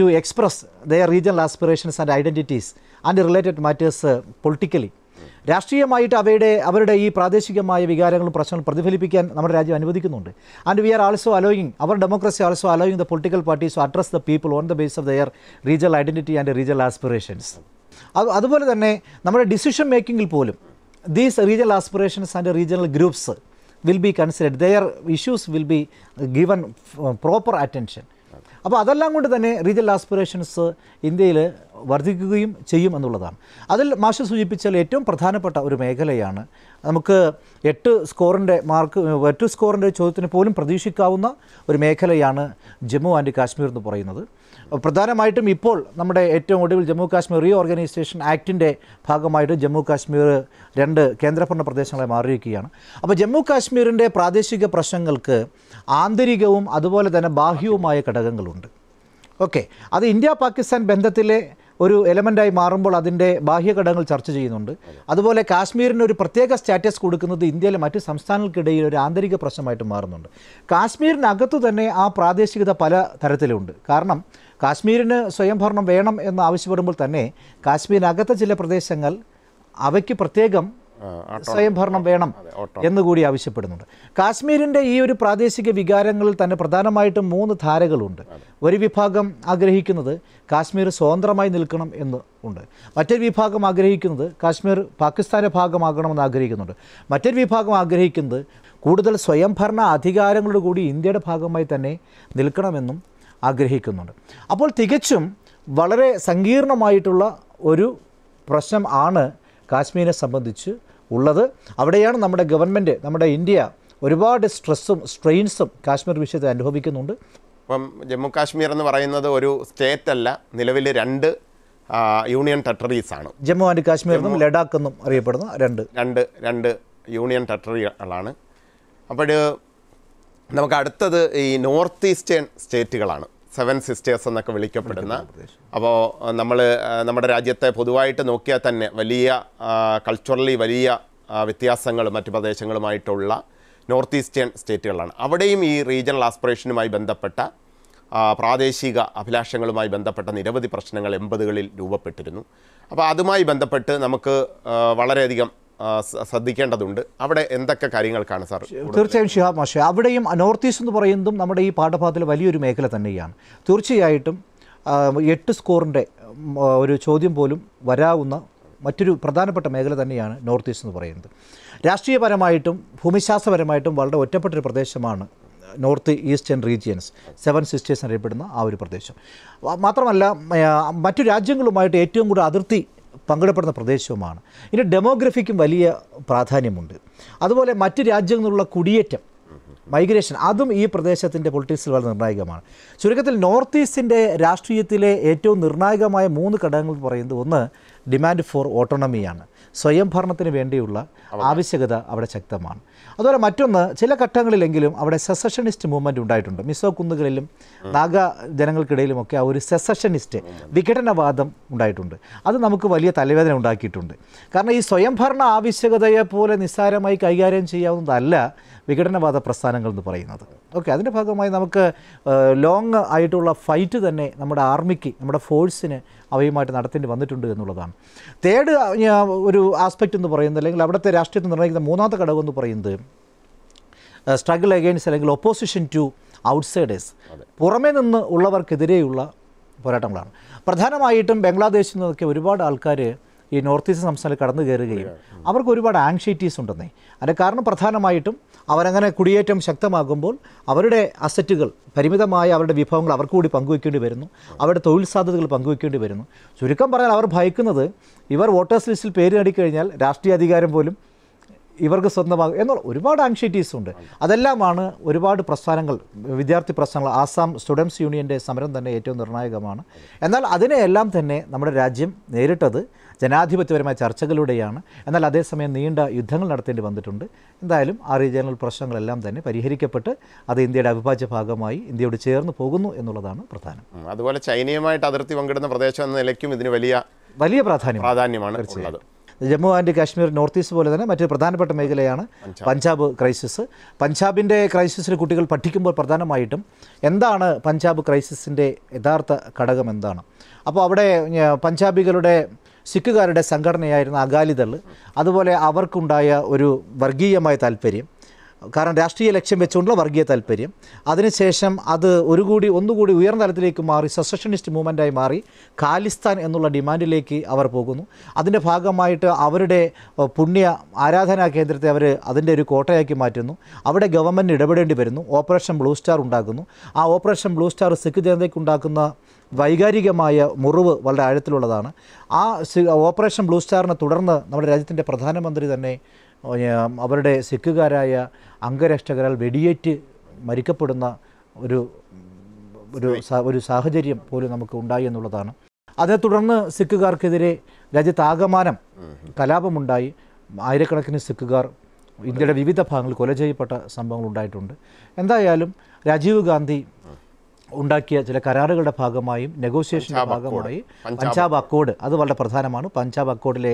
to express their regional aspirations and identities and related matters politically രാഷ്ട്രീയമായിട്ട് അവയുടെ അവരുടെ ഈ പ്രാദേശികമായ വികാരങ്ങളും പ്രശ്നങ്ങളും പ്രതിഫലിപ്പിക്കാൻ നമ്മുടെ രാജ്യം അനുവദിക്കുന്നുണ്ട് and we are also allowing our democracy also allowing the political parties to address the people on the base of their regional identity and regional aspirations അത് അതുപോലെ തന്നെ നമ്മുടെ ഡിസിഷൻ മേക്കിങ്ങിൽ പോലും these regional aspirations and regional groups will be considered their issues will be given proper attention അപ്പോൾ അതെല്ലാം കൊണ്ട് തന്നെ റീജിയൽ ആസ്പിറേഷൻസ് ഇന്ത്യയിൽ വർദ്ധിക്കുകയും ചെയ്യും എന്നുള്ളതാണ് അതിൽ മാഷ് സൂചിപ്പിച്ചാൽ ഏറ്റവും പ്രധാനപ്പെട്ട ഒരു മേഖലയാണ് നമുക്ക് എട്ട് സ്കോറിൻ്റെ മാർക്ക് എട്ട് സ്കോറിൻ്റെ ചോദ്യത്തിന് പോലും പ്രതീക്ഷിക്കാവുന്ന ഒരു മേഖലയാണ് ജമ്മു ആൻഡ് കാശ്മീർ എന്ന് പറയുന്നത് പ്രധാനമായിട്ടും ഇപ്പോൾ നമ്മുടെ ഏറ്റവും ഒടുവിൽ ജമ്മു കാശ്മീർ റീ ഓർഗനൈസേഷൻ ആക്ടിൻ്റെ ഭാഗമായിട്ട് ജമ്മു കാശ്മീർ രണ്ട് കേന്ദ്രഭരണ പ്രദേശങ്ങളായി മാറിയിരിക്കുകയാണ് അപ്പോൾ ജമ്മു കാശ്മീരിൻ്റെ പ്രാദേശിക പ്രശ്നങ്ങൾക്ക് ആന്തരികവും അതുപോലെ തന്നെ ബാഹ്യവുമായ ഘടകങ്ങളുണ്ട് ഓക്കെ അത് ഇന്ത്യ പാകിസ്ഥാൻ ബന്ധത്തിലെ ഒരു എലമെൻ്റായി മാറുമ്പോൾ അതിൻ്റെ ബാഹ്യഘടകങ്ങൾ ചർച്ച ചെയ്യുന്നുണ്ട് അതുപോലെ കാശ്മീരിന് ഒരു പ്രത്യേക സ്റ്റാറ്റസ് കൊടുക്കുന്നത് ഇന്ത്യയിലെ മറ്റ് സംസ്ഥാനങ്ങൾക്കിടയിൽ ഒരു ആന്തരിക പ്രശ്നമായിട്ട് മാറുന്നുണ്ട് കാശ്മീരിനകത്തു തന്നെ ആ പ്രാദേശികത പല തരത്തിലുണ്ട് കാരണം കാശ്മീരിന് സ്വയംഭരണം വേണം എന്ന് ആവശ്യപ്പെടുമ്പോൾ തന്നെ കാശ്മീരിനകത്തെ ചില പ്രദേശങ്ങൾ അവയ്ക്ക് പ്രത്യേകം സ്വയംഭരണം വേണം എന്നുകൂടി ആവശ്യപ്പെടുന്നുണ്ട് കാശ്മീരിൻ്റെ ഈ ഒരു പ്രാദേശിക വികാരങ്ങളിൽ തന്നെ പ്രധാനമായിട്ടും മൂന്ന് ധാരകളുണ്ട് ഒരു വിഭാഗം ആഗ്രഹിക്കുന്നത് കാശ്മീർ സ്വതന്ത്രമായി നിൽക്കണം എന്ന് ഉണ്ട് മറ്റൊരു വിഭാഗം ആഗ്രഹിക്കുന്നത് കാശ്മീർ പാകിസ്ഥാന്റെ ഭാഗമാകണമെന്ന് ആഗ്രഹിക്കുന്നുണ്ട് മറ്റൊരു വിഭാഗം ആഗ്രഹിക്കുന്നത് കൂടുതൽ സ്വയംഭരണ കൂടി ഇന്ത്യയുടെ ഭാഗമായി തന്നെ നിൽക്കണമെന്നും ആഗ്രഹിക്കുന്നുണ്ട് അപ്പോൾ തികച്ചും വളരെ സങ്കീർണമായിട്ടുള്ള ഒരു പ്രശ്നം ആണ് കാശ്മീരിനെ സംബന്ധിച്ച് ഉള്ളത് അവിടെയാണ് നമ്മുടെ ഗവൺമെൻറ് നമ്മുടെ ഇന്ത്യ ഒരുപാട് സ്ട്രെസ്സും സ്ട്രെയിൻസും കാശ്മീർ വിഷയത്തിൽ അനുഭവിക്കുന്നുണ്ട് ഇപ്പം ജമ്മു കാശ്മീർ എന്ന് പറയുന്നത് ഒരു സ്റ്റേറ്റ് അല്ല നിലവിൽ രണ്ട് യൂണിയൻ ടെറിട്ടറീസ് ആണ് ജമ്മു ആൻഡ് കാശ്മീർ എന്നും ലഡാക്ക് എന്നും അറിയപ്പെടുന്ന രണ്ട് രണ്ട് രണ്ട് യൂണിയൻ ടെറിട്ടറികളാണ് അപ്പോൾ നമുക്ക് അടുത്തത് ഈ നോർത്ത് ഈസ്റ്റേൺ സ്റ്റേറ്റുകളാണ് സെവൻ സിസ്റ്റേഴ്സ് എന്നൊക്കെ വിളിക്കപ്പെടുന്ന അപ്പോൾ നമ്മൾ നമ്മുടെ രാജ്യത്തെ പൊതുവായിട്ട് നോക്കിയാൽ തന്നെ വലിയ കൾച്ചറലി വലിയ വ്യത്യാസങ്ങൾ മറ്റ് പ്രദേശങ്ങളുമായിട്ടുള്ള നോർത്ത് ഈസ്റ്റേൺ സ്റ്റേറ്റുകളാണ് അവിടെയും ഈ റീജിയണൽ ആസ്പിറേഷനുമായി ബന്ധപ്പെട്ട പ്രാദേശിക അഭിലാഷങ്ങളുമായി ബന്ധപ്പെട്ട നിരവധി പ്രശ്നങ്ങൾ എൺപതുകളിൽ രൂപപ്പെട്ടിരുന്നു അപ്പോൾ അതുമായി ബന്ധപ്പെട്ട് നമുക്ക് വളരെയധികം ശ്രദ്ധിക്കേണ്ടതുണ്ട് അവിടെ എന്തൊക്കെ കാര്യങ്ങൾക്കാണ് സാർ തീർച്ചയായും ഷിഹാബ് മാഷെ അവിടെയും നോർത്ത് ഈസ്റ്റ് എന്ന് പറയുന്നതും നമ്മുടെ ഈ പാഠഭാഗത്തിൽ വലിയൊരു മേഖല തന്നെയാണ് തീർച്ചയായിട്ടും എട്ട് സ്കോറിൻ്റെ ഒരു ചോദ്യം പോലും വരാവുന്ന മറ്റൊരു പ്രധാനപ്പെട്ട മേഖല തന്നെയാണ് നോർത്ത് ഈസ്റ്റ് എന്ന് പറയുന്നത് രാഷ്ട്രീയപരമായിട്ടും ഭൂമിശാസ്ത്രപരമായിട്ടും വളരെ ഒറ്റപ്പെട്ടൊരു പ്രദേശമാണ് north eastern regions seven sisters അറിയപ്പെടുന്ന ആ ഒരു പ്രദേശം മാത്രമല്ല മറ്റു രാജ്യങ്ങളുമായിട്ട് ഏറ്റവും കൂടുതൽ അതിർത്തി പങ്കിടപ്പെടുന്ന പ്രദേശവുമാണ് ഇതിൻ്റെ ഡെമോഗ്രഫിക്കും വലിയ പ്രാധാന്യമുണ്ട് അതുപോലെ മറ്റ് രാജ്യങ്ങളിലുള്ള കുടിയേറ്റം മൈഗ്രേഷൻ അതും ഈ പ്രദേശത്തിൻ്റെ പൊളിറ്റിക്സിൽ വളരെ നിർണായകമാണ് ചുരുക്കത്തിൽ നോർത്ത് ഈസ്റ്റിൻ്റെ രാഷ്ട്രീയത്തിലെ ഏറ്റവും നിർണായകമായ മൂന്ന് ഘടകങ്ങൾ പറയുന്നത് ഒന്ന് ഡിമാൻഡ് ഫോർ ഓട്ടോണമിയാണ് സ്വയം വേണ്ടിയുള്ള ആവശ്യകത അവിടെ ശക്തമാണ് അതുപോലെ മറ്റൊന്ന് ചില ഘട്ടങ്ങളിലെങ്കിലും അവിടെ സെസഷനിസ്റ്റ് മൂവ്മെൻറ്റ് ഉണ്ടായിട്ടുണ്ട് മിസോ കുന്നുകളിലും നാഗ ജനങ്ങൾക്കിടയിലുമൊക്കെ ആ ഒരു സെസഷനിസ്റ്റ് വിഘടനവാദം ഉണ്ടായിട്ടുണ്ട് അത് നമുക്ക് വലിയ തലവേദന ഉണ്ടാക്കിയിട്ടുണ്ട് കാരണം ഈ സ്വയംഭരണ ആവശ്യകതയെ പോലെ നിസ്സാരമായി കൈകാര്യം ചെയ്യാവുന്നതല്ല വിഘടനവാദ പ്രസ്ഥാനങ്ങൾ എന്ന് പറയുന്നത് ഓക്കെ അതിൻ്റെ ഭാഗമായി നമുക്ക് ലോങ് ആയിട്ടുള്ള ഫൈറ്റ് തന്നെ നമ്മുടെ ആർമിക്ക് നമ്മുടെ ഫോഴ്സിന് അവയുമായിട്ട് നടത്തേണ്ടി വന്നിട്ടുണ്ട് എന്നുള്ളതാണ് തേർഡ് ഒരു ആസ്പെക്റ്റ് എന്ന് പറയുന്നത് അല്ലെങ്കിൽ അവിടുത്തെ രാഷ്ട്രീയത്തിൽ നിർണ്ണയിക്കുന്ന മൂന്നാമത്തെ ഘടകം എന്ന് പറയുന്നത് സ്ട്രഗിൾ അഗെയിൻസ്റ്റ് അല്ലെങ്കിൽ ഒപ്പോസിഷൻ ടു ഔട്ട്സൈഡേഴ്സ് പുറമേ നിന്ന് ഉള്ളവർക്കെതിരെയുള്ള പോരാട്ടങ്ങളാണ് പ്രധാനമായിട്ടും ബംഗ്ലാദേശിൽ നിന്നൊക്കെ ഒരുപാട് ആൾക്കാർ ഈ നോർത്ത് ഈസ്റ്റ് സംസ്ഥാനത്ത് കടന്നു കയറുകയും അവർക്ക് ഒരുപാട് ആങ്ഷൈറ്റീസ് ഉണ്ടെന്നേ അതിൻ്റെ കാരണം പ്രധാനമായിട്ടും അവരങ്ങനെ കുടിയേറ്റം ശക്തമാകുമ്പോൾ അവരുടെ അസറ്റുകൾ പരിമിതമായ അവരുടെ വിഭവങ്ങൾ അവർക്ക് കൂടി പങ്കുവയ്ക്കേണ്ടി വരുന്നു അവരുടെ തൊഴിൽ സാധ്യതകൾ പങ്കുവയ്ക്കേണ്ടി വരുന്നു ചുരുക്കം പറഞ്ഞാൽ അവർ ഭയക്കുന്നത് ഇവർ വോട്ടേഴ്സ് ലിസ്റ്റിൽ പേര് നേടിക്കഴിഞ്ഞാൽ രാഷ്ട്രീയ അധികാരം പോലും ഇവർക്ക് സ്വന്തമാകും എന്നുള്ള ഒരുപാട് ആങ്ഷൈറ്റീസ് ഉണ്ട് അതെല്ലാമാണ് ഒരുപാട് പ്രസ്ഥാനങ്ങൾ വിദ്യാർത്ഥി പ്രസ്ഥാനങ്ങൾ ആസാം സ്റ്റുഡൻസ് യൂണിയൻ്റെ സമരം തന്നെ ഏറ്റവും നിർണായകമാണ് എന്നാൽ അതിനെയെല്ലാം തന്നെ നമ്മുടെ രാജ്യം നേരിട്ടത് ജനാധിപത്യപരമായ ചർച്ചകളിലൂടെയാണ് എന്നാൽ അതേസമയം നീണ്ട യുദ്ധങ്ങൾ നടത്തേണ്ടി വന്നിട്ടുണ്ട് എന്തായാലും ആ റീജിയണൽ പ്രശ്നങ്ങളെല്ലാം തന്നെ പരിഹരിക്കപ്പെട്ട് അത് ഇന്ത്യയുടെ അവിഭാജ്യ ഭാഗമായി ഇന്ത്യയോട് ചേർന്ന് പോകുന്നു എന്നുള്ളതാണ് പ്രധാനം അതുപോലെ ചൈനയുമായിട്ട് അതിർത്തി പങ്കിടുന്ന പ്രദേശം എന്ന നിലയ്ക്കും ഇതിന് വലിയ വലിയ പ്രാധാന്യം പ്രാധാന്യമാണ് തീർച്ചയായും Jammu and Kashmir north east പോലെ തന്നെ മറ്റൊരു പ്രധാനപ്പെട്ട മേഖലയാണ് പഞ്ചാബ് ക്രൈസിസ് പഞ്ചാബിൻ്റെ ക്രൈസിസിൽ കുട്ടികൾ പഠിക്കുമ്പോൾ പ്രധാനമായിട്ടും എന്താണ് പഞ്ചാബ് ക്രൈസിസിൻ്റെ യഥാർത്ഥ ഘടകം എന്താണ് അപ്പോൾ അവിടെ പഞ്ചാബികളുടെ സിഖുകാരുടെ സംഘടനയായിരുന്ന അകാലിദൾ അതുപോലെ അവർക്കുണ്ടായ ഒരു വർഗീയമായ താല്പര്യം കാരണം രാഷ്ട്രീയ ലക്ഷ്യം വെച്ചുകൊണ്ടുള്ള വർഗീയ താല്പര്യം അതിനുശേഷം അത് ഒരു കൂടി ഒന്നുകൂടി ഉയർന്ന തലത്തിലേക്ക് മാറി സസഷനിസ്റ്റ് മൂവ്മെൻറ്റായി മാറി ഖാലിസ്ഥാൻ എന്നുള്ള ഡിമാൻഡിലേക്ക് അവർ പോകുന്നു അതിൻ്റെ ഭാഗമായിട്ട് അവരുടെ പുണ്യ ആരാധനാ കേന്ദ്രത്തെ അവർ അതിൻ്റെ ഒരു കോട്ടയാക്കി മാറ്റുന്നു അവിടെ ഗവൺമെൻറ് ഇടപെടേണ്ടി വരുന്നു ഓപ്പറേഷൻ ബ്ലൂ സ്റ്റാർ ഉണ്ടാക്കുന്നു ആ ഓപ്പറേഷൻ ബ്ലൂ സ്റ്റാർ സിഖ് ഉണ്ടാക്കുന്ന വൈകാരികമായ മുറിവ് വളരെ ആഴത്തിലുള്ളതാണ് ആ ഓപ്പറേഷൻ ബ്ലൂ സ്റ്റാറിനെ തുടർന്ന് നമ്മുടെ രാജ്യത്തിൻ്റെ പ്രധാനമന്ത്രി തന്നെ അവരുടെ സിഖുകാരായ അംഗരക്ഷകരാൽ വെടിയേറ്റ് മരിക്കപ്പെടുന്ന ഒരു ഒരു ഒരു സാഹചര്യം പോലും നമുക്ക് ഉണ്ടായി എന്നുള്ളതാണ് അതേ തുടർന്ന് സിഖുകാർക്കെതിരെ രാജ്യത്താകമാനം കലാപമുണ്ടായി ആയിരക്കണക്കിന് സിഖുകാർ ഇന്ത്യയുടെ വിവിധ ഭാഗങ്ങളിൽ കൊല ചെയ്യപ്പെട്ട സംഭവങ്ങൾ ഉണ്ടായിട്ടുണ്ട് എന്തായാലും രാജീവ് ഗാന്ധി ഉണ്ടാക്കിയ ചില കരാറുകളുടെ ഭാഗമായും നെഗോസിയേഷൻ്റെ ഭാഗമായി പഞ്ചാബ് അക്കോഡ് അത് വളരെ പ്രധാനമാണ് പഞ്ചാബ് അക്കോഡിലെ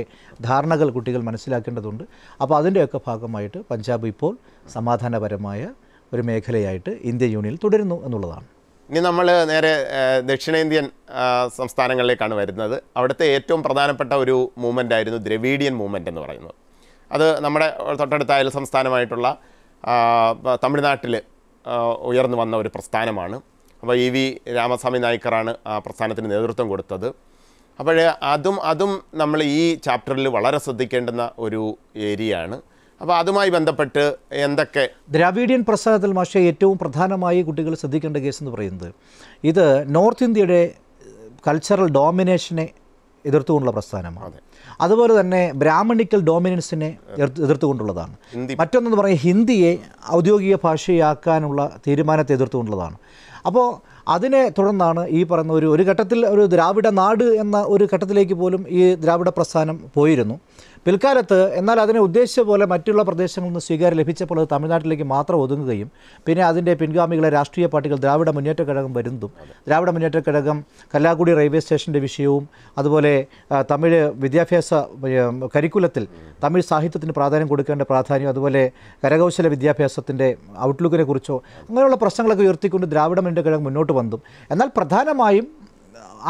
ധാരണകൾ കുട്ടികൾ മനസ്സിലാക്കേണ്ടതുണ്ട് അപ്പോൾ അതിൻ്റെയൊക്കെ ഭാഗമായിട്ട് പഞ്ചാബ് ഇപ്പോൾ സമാധാനപരമായ ഒരു മേഖലയായിട്ട് ഇന്ത്യ യൂണിയൻ തുടരുന്നു എന്നുള്ളതാണ് ഇനി നമ്മൾ നേരെ ദക്ഷിണേന്ത്യൻ സംസ്ഥാനങ്ങളിലേക്കാണ് വരുന്നത് അവിടുത്തെ ഏറ്റവും പ്രധാനപ്പെട്ട ഒരു മൂവ്മെൻ്റ് ആയിരുന്നു ദ്രവീഡിയൻ മൂവ്മെൻ്റ് എന്ന് പറയുന്നത് അത് നമ്മുടെ തൊട്ടടുത്ത അയൽ സംസ്ഥാനമായിട്ടുള്ള തമിഴ്നാട്ടിൽ ഉയർന്നു വന്ന ഒരു പ്രസ്ഥാനമാണ് അപ്പോൾ ഇ വി രാമസ്വാമി നായ്ക്കറാണ് ആ പ്രസ്ഥാനത്തിന് നേതൃത്വം കൊടുത്തത് അപ്പോഴേ അതും അതും നമ്മൾ ഈ ചാപ്റ്ററിൽ വളരെ ശ്രദ്ധിക്കേണ്ടുന്ന ഒരു ഏരിയയാണ് അപ്പോൾ അതുമായി ബന്ധപ്പെട്ട് എന്തൊക്കെ ദ്രാവിഡിയൻ പ്രസ്ഥാനത്തിൽ മാഷെ ഏറ്റവും പ്രധാനമായി കുട്ടികൾ ശ്രദ്ധിക്കേണ്ട കേസ് എന്ന് പറയുന്നത് ഇത് നോർത്ത് ഇന്ത്യയുടെ കൾച്ചറൽ ഡോമിനേഷനെ എതിർത്തുകൊണ്ടുള്ള പ്രസ്ഥാനമാണ് അതുപോലെ തന്നെ ബ്രാഹ്മണിക്കൽ ഡോമിനൻസിനെ എതിർത്തുകൊണ്ടുള്ളതാണ് മറ്റൊന്നെന്ന് പറയുക ഹിന്ദിയെ ഔദ്യോഗിക ഭാഷയാക്കാനുള്ള തീരുമാനത്തെ എതിർത്തുകൊണ്ടുള്ളതാണ് അപ്പോൾ അതിനെ തുടർന്നാണ് ഈ പറയുന്ന ഒരു ഒരു ഘട്ടത്തിൽ ഒരു ദ്രാവിഡ നാട് എന്ന ഒരു ഘട്ടത്തിലേക്ക് പോലും ഈ ദ്രാവിഡ പ്രസ്ഥാനം പോയിരുന്നു പിൽക്കാലത്ത് എന്നാൽ അതിനെ ഉദ്ദേശിച്ച പോലെ മറ്റുള്ള പ്രദേശങ്ങളിൽ നിന്ന് സ്വീകാര്യം ലഭിച്ചപ്പോൾ അത് തമിഴ്നാട്ടിലേക്ക് മാത്രം ഒതുങ്ങുകയും പിന്നെ അതിൻ്റെ പിൻഗാമികളെ രാഷ്ട്രീയ പാർട്ടികൾ ദ്രാവിഡ മുന്നേറ്റ ഘടകം വരുന്നതും ദ്രാവിഡ മുന്നേറ്റ ഘടകം കല്ലാക്കുടി റെയിൽവേ സ്റ്റേഷൻ്റെ വിഷയവും അതുപോലെ തമിഴ് വിദ്യാഭ്യാസ കരിക്കുലത്തിൽ തമിഴ് സാഹിത്യത്തിന് പ്രാധാന്യം കൊടുക്കേണ്ട പ്രാധാന്യം അതുപോലെ കരകൗശല വിദ്യാഭ്യാസത്തിൻ്റെ ഔട്ട്ലുക്കിനെ കുറിച്ചോ അങ്ങനെയുള്ള പ്രശ്നങ്ങളൊക്കെ ഉയർത്തിക്കൊണ്ട് ദ്രാവിഡ മുന്നേറ്റ ഘടകം മുന്നോട്ട് വന്നു എന്നാൽ പ്രധാനമായും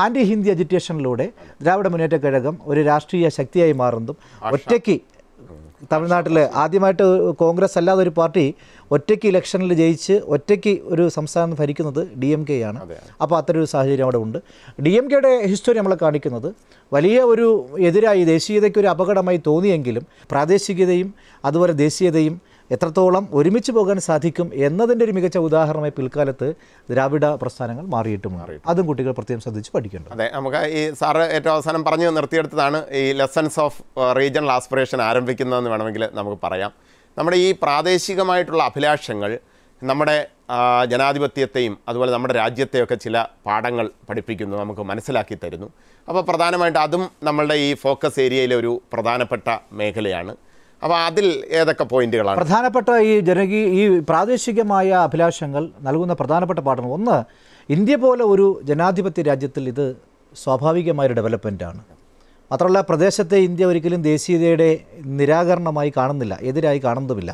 ആൻറ്റി ഹിന്ദി അജിറ്റേഷനിലൂടെ ദ്രാവിഡ മുന്നേറ്റ കഴകം ഒരു രാഷ്ട്രീയ ശക്തിയായി മാറുന്നതും ഒറ്റയ്ക്ക് തമിഴ്നാട്ടിൽ ആദ്യമായിട്ട് കോൺഗ്രസ് അല്ലാതെ ഒരു പാർട്ടി ഒറ്റയ്ക്ക് ഇലക്ഷനിൽ ജയിച്ച് ഒറ്റയ്ക്ക് ഒരു സംസ്ഥാനം ഭരിക്കുന്നത് ഡി എം കെ ആണ് അപ്പോൾ അത്തരം ഒരു സാഹചര്യം അവിടെ ഉണ്ട് ഡി എം കെയുടെ ഹിസ്റ്ററി നമ്മൾ കാണിക്കുന്നത് വലിയ ഒരു എതിരായി ദേശീയതയ്ക്ക് ഒരു അപകടമായി തോന്നിയെങ്കിലും പ്രാദേശികതയും അതുപോലെ ദേശീയതയും എത്രത്തോളം ഒരുമിച്ച് പോകാൻ സാധിക്കും എന്നതിൻ്റെ ഒരു മികച്ച ഉദാഹരണമായി പിൽക്കാലത്ത് ദ്രാവിഡ പ്രസ്ഥാനങ്ങൾ മാറിയിട്ട് മാറി അതും കുട്ടികൾ പ്രത്യേകം ശ്രദ്ധിച്ച് പഠിക്കേണ്ടത് അതെ നമുക്ക് ഈ സാറ് ഏറ്റവും അവസാനം പറഞ്ഞു നിർത്തിയെടുത്തതാണ് ഈ ലെസൺസ് ഓഫ് റീജിയണൽ ആസ്പിറേഷൻ ആരംഭിക്കുന്നതെന്ന് വേണമെങ്കിൽ നമുക്ക് പറയാം നമ്മുടെ ഈ പ്രാദേശികമായിട്ടുള്ള അഭിലാഷങ്ങൾ നമ്മുടെ ജനാധിപത്യത്തെയും അതുപോലെ നമ്മുടെ രാജ്യത്തെയൊക്കെ ചില പാഠങ്ങൾ പഠിപ്പിക്കുന്നു നമുക്ക് മനസ്സിലാക്കി തരുന്നു അപ്പോൾ പ്രധാനമായിട്ട് അതും നമ്മളുടെ ഈ ഫോക്കസ് ഏരിയയിലെ ഒരു പ്രധാനപ്പെട്ട മേഖലയാണ് അപ്പോൾ അതിൽ ഏതൊക്കെ പോയിന്റുകളാണ് പ്രധാനപ്പെട്ട ഈ ജനകീയ ഈ പ്രാദേശികമായ അഭിലാഷങ്ങൾ നൽകുന്ന പ്രധാനപ്പെട്ട പാഠം ഒന്ന് ഇന്ത്യ പോലെ ഒരു ജനാധിപത്യ രാജ്യത്തിൽ ഇത് സ്വാഭാവികമായൊരു ഡെവലപ്മെൻറ്റാണ് മാത്രമല്ല പ്രദേശത്തെ ഇന്ത്യ ഒരിക്കലും ദേശീയതയുടെ നിരാകരണമായി കാണുന്നില്ല എതിരായി കാണുന്നുമില്ല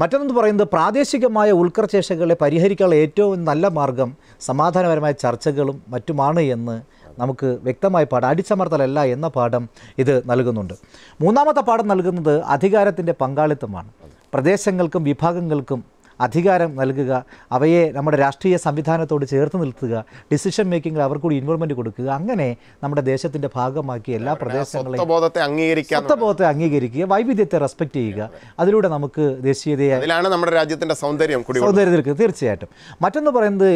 മറ്റൊന്ന് പറയുന്നത് പ്രാദേശികമായ ഉൾക്കർശേഷകളെ പരിഹരിക്കാനുള്ള ഏറ്റവും നല്ല മാർഗം സമാധാനപരമായ ചർച്ചകളും മറ്റുമാണ് എന്ന് നമുക്ക് വ്യക്തമായ പാഠം അടിച്ചമർത്തലല്ല എന്ന പാഠം ഇത് നൽകുന്നുണ്ട് മൂന്നാമത്തെ പാഠം നൽകുന്നത് അധികാരത്തിൻ്റെ പങ്കാളിത്തമാണ് പ്രദേശങ്ങൾക്കും വിഭാഗങ്ങൾക്കും അധികാരം നൽകുക അവയെ നമ്മുടെ രാഷ്ട്രീയ സംവിധാനത്തോട് ചേർത്ത് നിർത്തുക ഡിസിഷൻ മേക്കിങ്ങിൽ കൂടി ഇൻവോൾവ്മെൻറ്റ് കൊടുക്കുക അങ്ങനെ നമ്മുടെ ദേശത്തിൻ്റെ ഭാഗമാക്കി എല്ലാ പ്രദേശങ്ങളെയും ബോധത്തെ അംഗീകരിക്കുക സ്വത്വബോധത്തെ അംഗീകരിക്കുക വൈവിധ്യത്തെ റെസ്പെക്ട് ചെയ്യുക അതിലൂടെ നമുക്ക് ദേശീയതയെ നമ്മുടെ രാജ്യത്തിൻ്റെ സൗന്ദര്യം സൗന്ദര്യത്തിൽ തീർച്ചയായിട്ടും മറ്റൊന്ന് പറയുന്നത്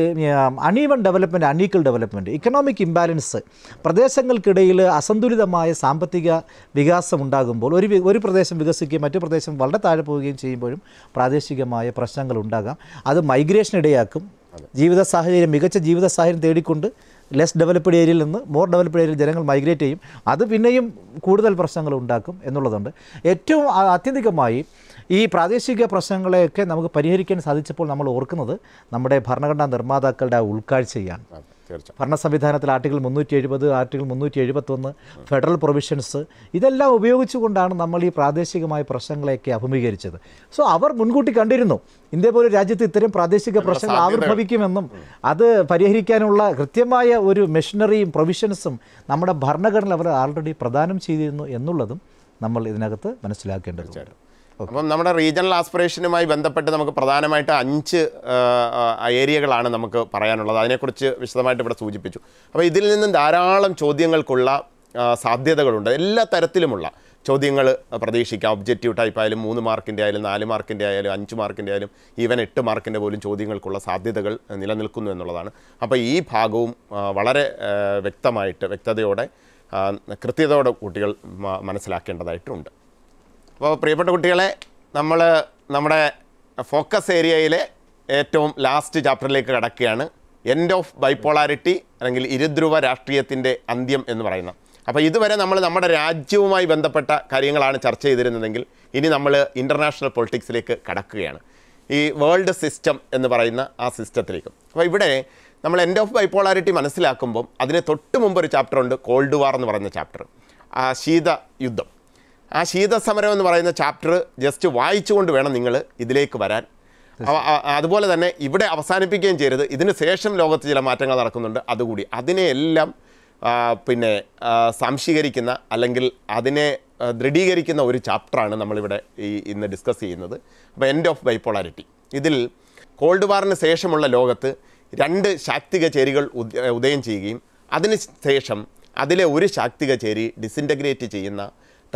uneven development unequal development economic imbalance പ്രദേശങ്ങൾക്കിടയിൽ അസന്തുലിതമായ സാമ്പത്തിക വികാസം ഉണ്ടാകുമ്പോൾ ഒരു ഒരു പ്രദേശം വികസിക്കുകയും മറ്റു പ്രദേശം വളരെ താഴെ പോവുകയും ചെയ്യുമ്പോഴും പ്രാദേശികമായ പ്രശ്നങ്ങൾ പ്രശ്നങ്ങൾ ഉണ്ടാകാം അത് മൈഗ്രേഷൻ ഇടയാക്കും ജീവിത സാഹചര്യം മികച്ച ജീവിത സാഹചര്യം തേടിക്കൊണ്ട് ലെസ് ഡെവലപ്ഡ് ഏരിയയിൽ നിന്ന് മോർ ഡെവലപ്ഡ് ഏരിയയിൽ ജനങ്ങൾ മൈഗ്രേറ്റ് ചെയ്യും അത് പിന്നെയും കൂടുതൽ പ്രശ്നങ്ങൾ ഉണ്ടാക്കും എന്നുള്ളതുണ്ട് ഏറ്റവും ആത്യന്തികമായി ഈ പ്രാദേശിക പ്രശ്നങ്ങളെയൊക്കെ നമുക്ക് പരിഹരിക്കാൻ സാധിച്ചപ്പോൾ നമ്മൾ ഓർക്കുന്നത് നമ്മുടെ ഭരണഘടനാ നിർമ്മാതാക്കളുടെ ഉൾക്കാഴ്ചയാണ് ഭരണ സംവിധാനത്തിൽ ആർട്ടിക്കിൾ മുന്നൂറ്റി എഴുപത് ആർട്ടിക്കിൾ മുന്നൂറ്റി എഴുപത്തൊന്ന് ഫെഡറൽ പ്രൊവിഷൻസ് ഇതെല്ലാം ഉപയോഗിച്ചുകൊണ്ടാണ് നമ്മൾ ഈ പ്രാദേശികമായ പ്രശ്നങ്ങളെയൊക്കെ അഭിമുഖീകരിച്ചത് സോ അവർ മുൻകൂട്ടി കണ്ടിരുന്നു ഇന്ത്യ പോലെ രാജ്യത്ത് ഇത്തരം പ്രാദേശിക പ്രശ്നങ്ങൾ ആവിർഭവിക്കുമെന്നും അത് പരിഹരിക്കാനുള്ള കൃത്യമായ ഒരു മെഷീനറിയും പ്രൊവിഷൻസും നമ്മുടെ ഭരണഘടന അവർ ആൾറെഡി പ്രദാനം ചെയ്തിരുന്നു എന്നുള്ളതും നമ്മൾ ഇതിനകത്ത് മനസ്സിലാക്കേണ്ടതുണ്ട് അപ്പം നമ്മുടെ റീജിയണൽ ആസ്പിറേഷനുമായി ബന്ധപ്പെട്ട് നമുക്ക് പ്രധാനമായിട്ട് അഞ്ച് ഏരിയകളാണ് നമുക്ക് പറയാനുള്ളത് അതിനെക്കുറിച്ച് വിശദമായിട്ട് ഇവിടെ സൂചിപ്പിച്ചു അപ്പോൾ ഇതിൽ നിന്നും ധാരാളം ചോദ്യങ്ങൾക്കുള്ള സാധ്യതകളുണ്ട് എല്ലാ തരത്തിലുമുള്ള ചോദ്യങ്ങൾ പ്രതീക്ഷിക്കാം ഒബ്ജക്റ്റീവ് ടൈപ്പ് ആയാലും മൂന്ന് മാർക്കിൻ്റെ ആയാലും നാല് മാർക്കിൻ്റെ ആയാലും അഞ്ച് മാർക്കിൻ്റെ ആയാലും ഈവൻ എട്ട് മാർക്കിൻ്റെ പോലും ചോദ്യങ്ങൾക്കുള്ള സാധ്യതകൾ നിലനിൽക്കുന്നു എന്നുള്ളതാണ് അപ്പോൾ ഈ ഭാഗവും വളരെ വ്യക്തമായിട്ട് വ്യക്തതയോടെ കൃത്യതയോടെ കുട്ടികൾ മനസ്സിലാക്കേണ്ടതായിട്ടുണ്ട് അപ്പോൾ പ്രിയപ്പെട്ട കുട്ടികളെ നമ്മൾ നമ്മുടെ ഫോക്കസ് ഏരിയയിലെ ഏറ്റവും ലാസ്റ്റ് ചാപ്റ്ററിലേക്ക് കടക്കുകയാണ് എൻഡ് ഓഫ് ബൈപ്പോളാരിറ്റി അല്ലെങ്കിൽ ഇരുധ്രുവ രാഷ്ട്രീയത്തിൻ്റെ അന്ത്യം എന്ന് പറയുന്ന അപ്പോൾ ഇതുവരെ നമ്മൾ നമ്മുടെ രാജ്യവുമായി ബന്ധപ്പെട്ട കാര്യങ്ങളാണ് ചർച്ച ചെയ്തിരുന്നതെങ്കിൽ ഇനി നമ്മൾ ഇൻ്റർനാഷണൽ പൊളിറ്റിക്സിലേക്ക് കടക്കുകയാണ് ഈ വേൾഡ് സിസ്റ്റം എന്ന് പറയുന്ന ആ സിസ്റ്റത്തിലേക്കും അപ്പോൾ ഇവിടെ നമ്മൾ എൻഡ് ഓഫ് ബൈപ്പോളാരിറ്റി മനസ്സിലാക്കുമ്പം അതിന് തൊട്ട് മുമ്പ് ഒരു ചാപ്റ്റർ ഉണ്ട് കോൾഡ് വാർ എന്ന് പറയുന്ന ചാപ്റ്റർ ആ ശീത യുദ്ധം ആ ശീതസമരം എന്ന് പറയുന്ന ചാപ്റ്റർ ജസ്റ്റ് വായിച്ചുകൊണ്ട് വേണം നിങ്ങൾ ഇതിലേക്ക് വരാൻ അതുപോലെ തന്നെ ഇവിടെ അവസാനിപ്പിക്കുകയും ചെയ്യരുത് ഇതിന് ശേഷം ലോകത്ത് ചില മാറ്റങ്ങൾ നടക്കുന്നുണ്ട് അതുകൂടി അതിനെയെല്ലാം പിന്നെ സംശീകരിക്കുന്ന അല്ലെങ്കിൽ അതിനെ ദൃഢീകരിക്കുന്ന ഒരു ചാപ്റ്ററാണ് നമ്മളിവിടെ ഈ ഇന്ന് ഡിസ്കസ് ചെയ്യുന്നത് അപ്പോൾ എൻഡ് ഓഫ് ബൈപ്പോളാരിറ്റി ഇതിൽ കോൾഡ് വാറിന് ശേഷമുള്ള ലോകത്ത് രണ്ട് ശാക്തിക ചേരികൾ ഉദയം ചെയ്യുകയും അതിന് ശേഷം അതിലെ ഒരു ശാക്തിക ചേരി ഡിസിൻറ്റഗ്രേറ്റ് ചെയ്യുന്ന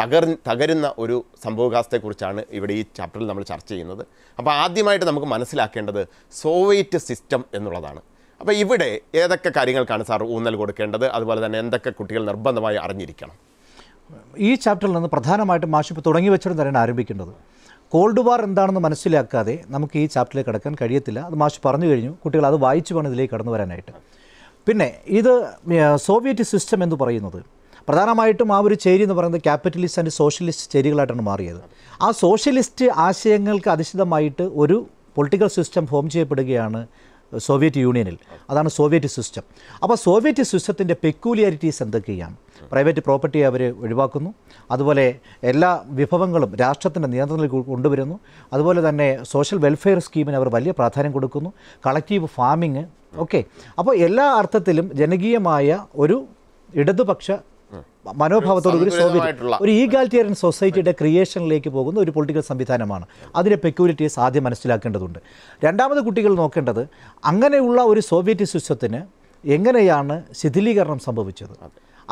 തകർ തകരുന്ന ഒരു സംഭവകാസ്ഥയെക്കുറിച്ചാണ് ഇവിടെ ഈ ചാപ്റ്ററിൽ നമ്മൾ ചർച്ച ചെയ്യുന്നത് അപ്പോൾ ആദ്യമായിട്ട് നമുക്ക് മനസ്സിലാക്കേണ്ടത് സോവിയറ്റ് സിസ്റ്റം എന്നുള്ളതാണ് അപ്പോൾ ഇവിടെ ഏതൊക്കെ കാര്യങ്ങൾക്കാണ് സാർ ഊന്നൽ കൊടുക്കേണ്ടത് അതുപോലെ തന്നെ എന്തൊക്കെ കുട്ടികൾ നിർബന്ധമായി അറിഞ്ഞിരിക്കണം ഈ ചാപ്റ്ററിൽ നിന്ന് പ്രധാനമായിട്ടും മാഷിപ്പ് തുടങ്ങി വെച്ചിട്ട് തന്നെയാണ് ആരംഭിക്കേണ്ടത് കോൾഡ് വാർ എന്താണെന്ന് മനസ്സിലാക്കാതെ നമുക്ക് ഈ ചാപ്റ്ററിലേക്ക് കടക്കാൻ കഴിയത്തില്ല അത് മാഷ് പറഞ്ഞു കഴിഞ്ഞു കുട്ടികൾ അത് വായിച്ചു വേണം ഇതിലേക്ക് കടന്നു വരാനായിട്ട് പിന്നെ ഇത് സോവിയറ്റ് സിസ്റ്റം എന്ന് പറയുന്നത് പ്രധാനമായിട്ടും ആ ഒരു ചേരി എന്ന് പറയുന്നത് ക്യാപിറ്റലിസ്റ്റ് ആൻഡ് സോഷ്യലിസ്റ്റ് ചേരികളായിട്ടാണ് മാറിയത് ആ സോഷ്യലിസ്റ്റ് ആശയങ്ങൾക്ക് അധിഷ്ഠിതമായിട്ട് ഒരു പൊളിറ്റിക്കൽ സിസ്റ്റം ഫോം ചെയ്യപ്പെടുകയാണ് സോവിയറ്റ് യൂണിയനിൽ അതാണ് സോവിയറ്റ് സിസ്റ്റം അപ്പോൾ സോവിയറ്റ് സിസ്റ്റത്തിൻ്റെ പെക്യൂലിയാരിറ്റീസ് എന്തൊക്കെയാണ് പ്രൈവറ്റ് പ്രോപ്പർട്ടി അവർ ഒഴിവാക്കുന്നു അതുപോലെ എല്ലാ വിഭവങ്ങളും രാഷ്ട്രത്തിൻ്റെ നിയന്ത്രണത്തിൽ കൊണ്ടുവരുന്നു അതുപോലെ തന്നെ സോഷ്യൽ വെൽഫെയർ സ്കീമിന് അവർ വലിയ പ്രാധാന്യം കൊടുക്കുന്നു കളക്റ്റീവ് ഫാമിങ് ഓക്കെ അപ്പോൾ എല്ലാ അർത്ഥത്തിലും ജനകീയമായ ഒരു ഇടതുപക്ഷ മനോഭാവത്തോടുകൂടി സോവിയറ്റ് ഒരു ഈഗാലിറ്റേറിയൻ സൊസൈറ്റിയുടെ ക്രിയേഷനിലേക്ക് പോകുന്ന ഒരു പൊളിറ്റിക്കൽ സംവിധാനമാണ് അതിൻ്റെ പെക്യൂരിറ്റീസ് ആദ്യം മനസ്സിലാക്കേണ്ടതുണ്ട് രണ്ടാമത് കുട്ടികൾ നോക്കേണ്ടത് അങ്ങനെയുള്ള ഒരു സോവിയറ്റ് സിസ്റ്റത്തിന് എങ്ങനെയാണ് ശിഥിലീകരണം സംഭവിച്ചത്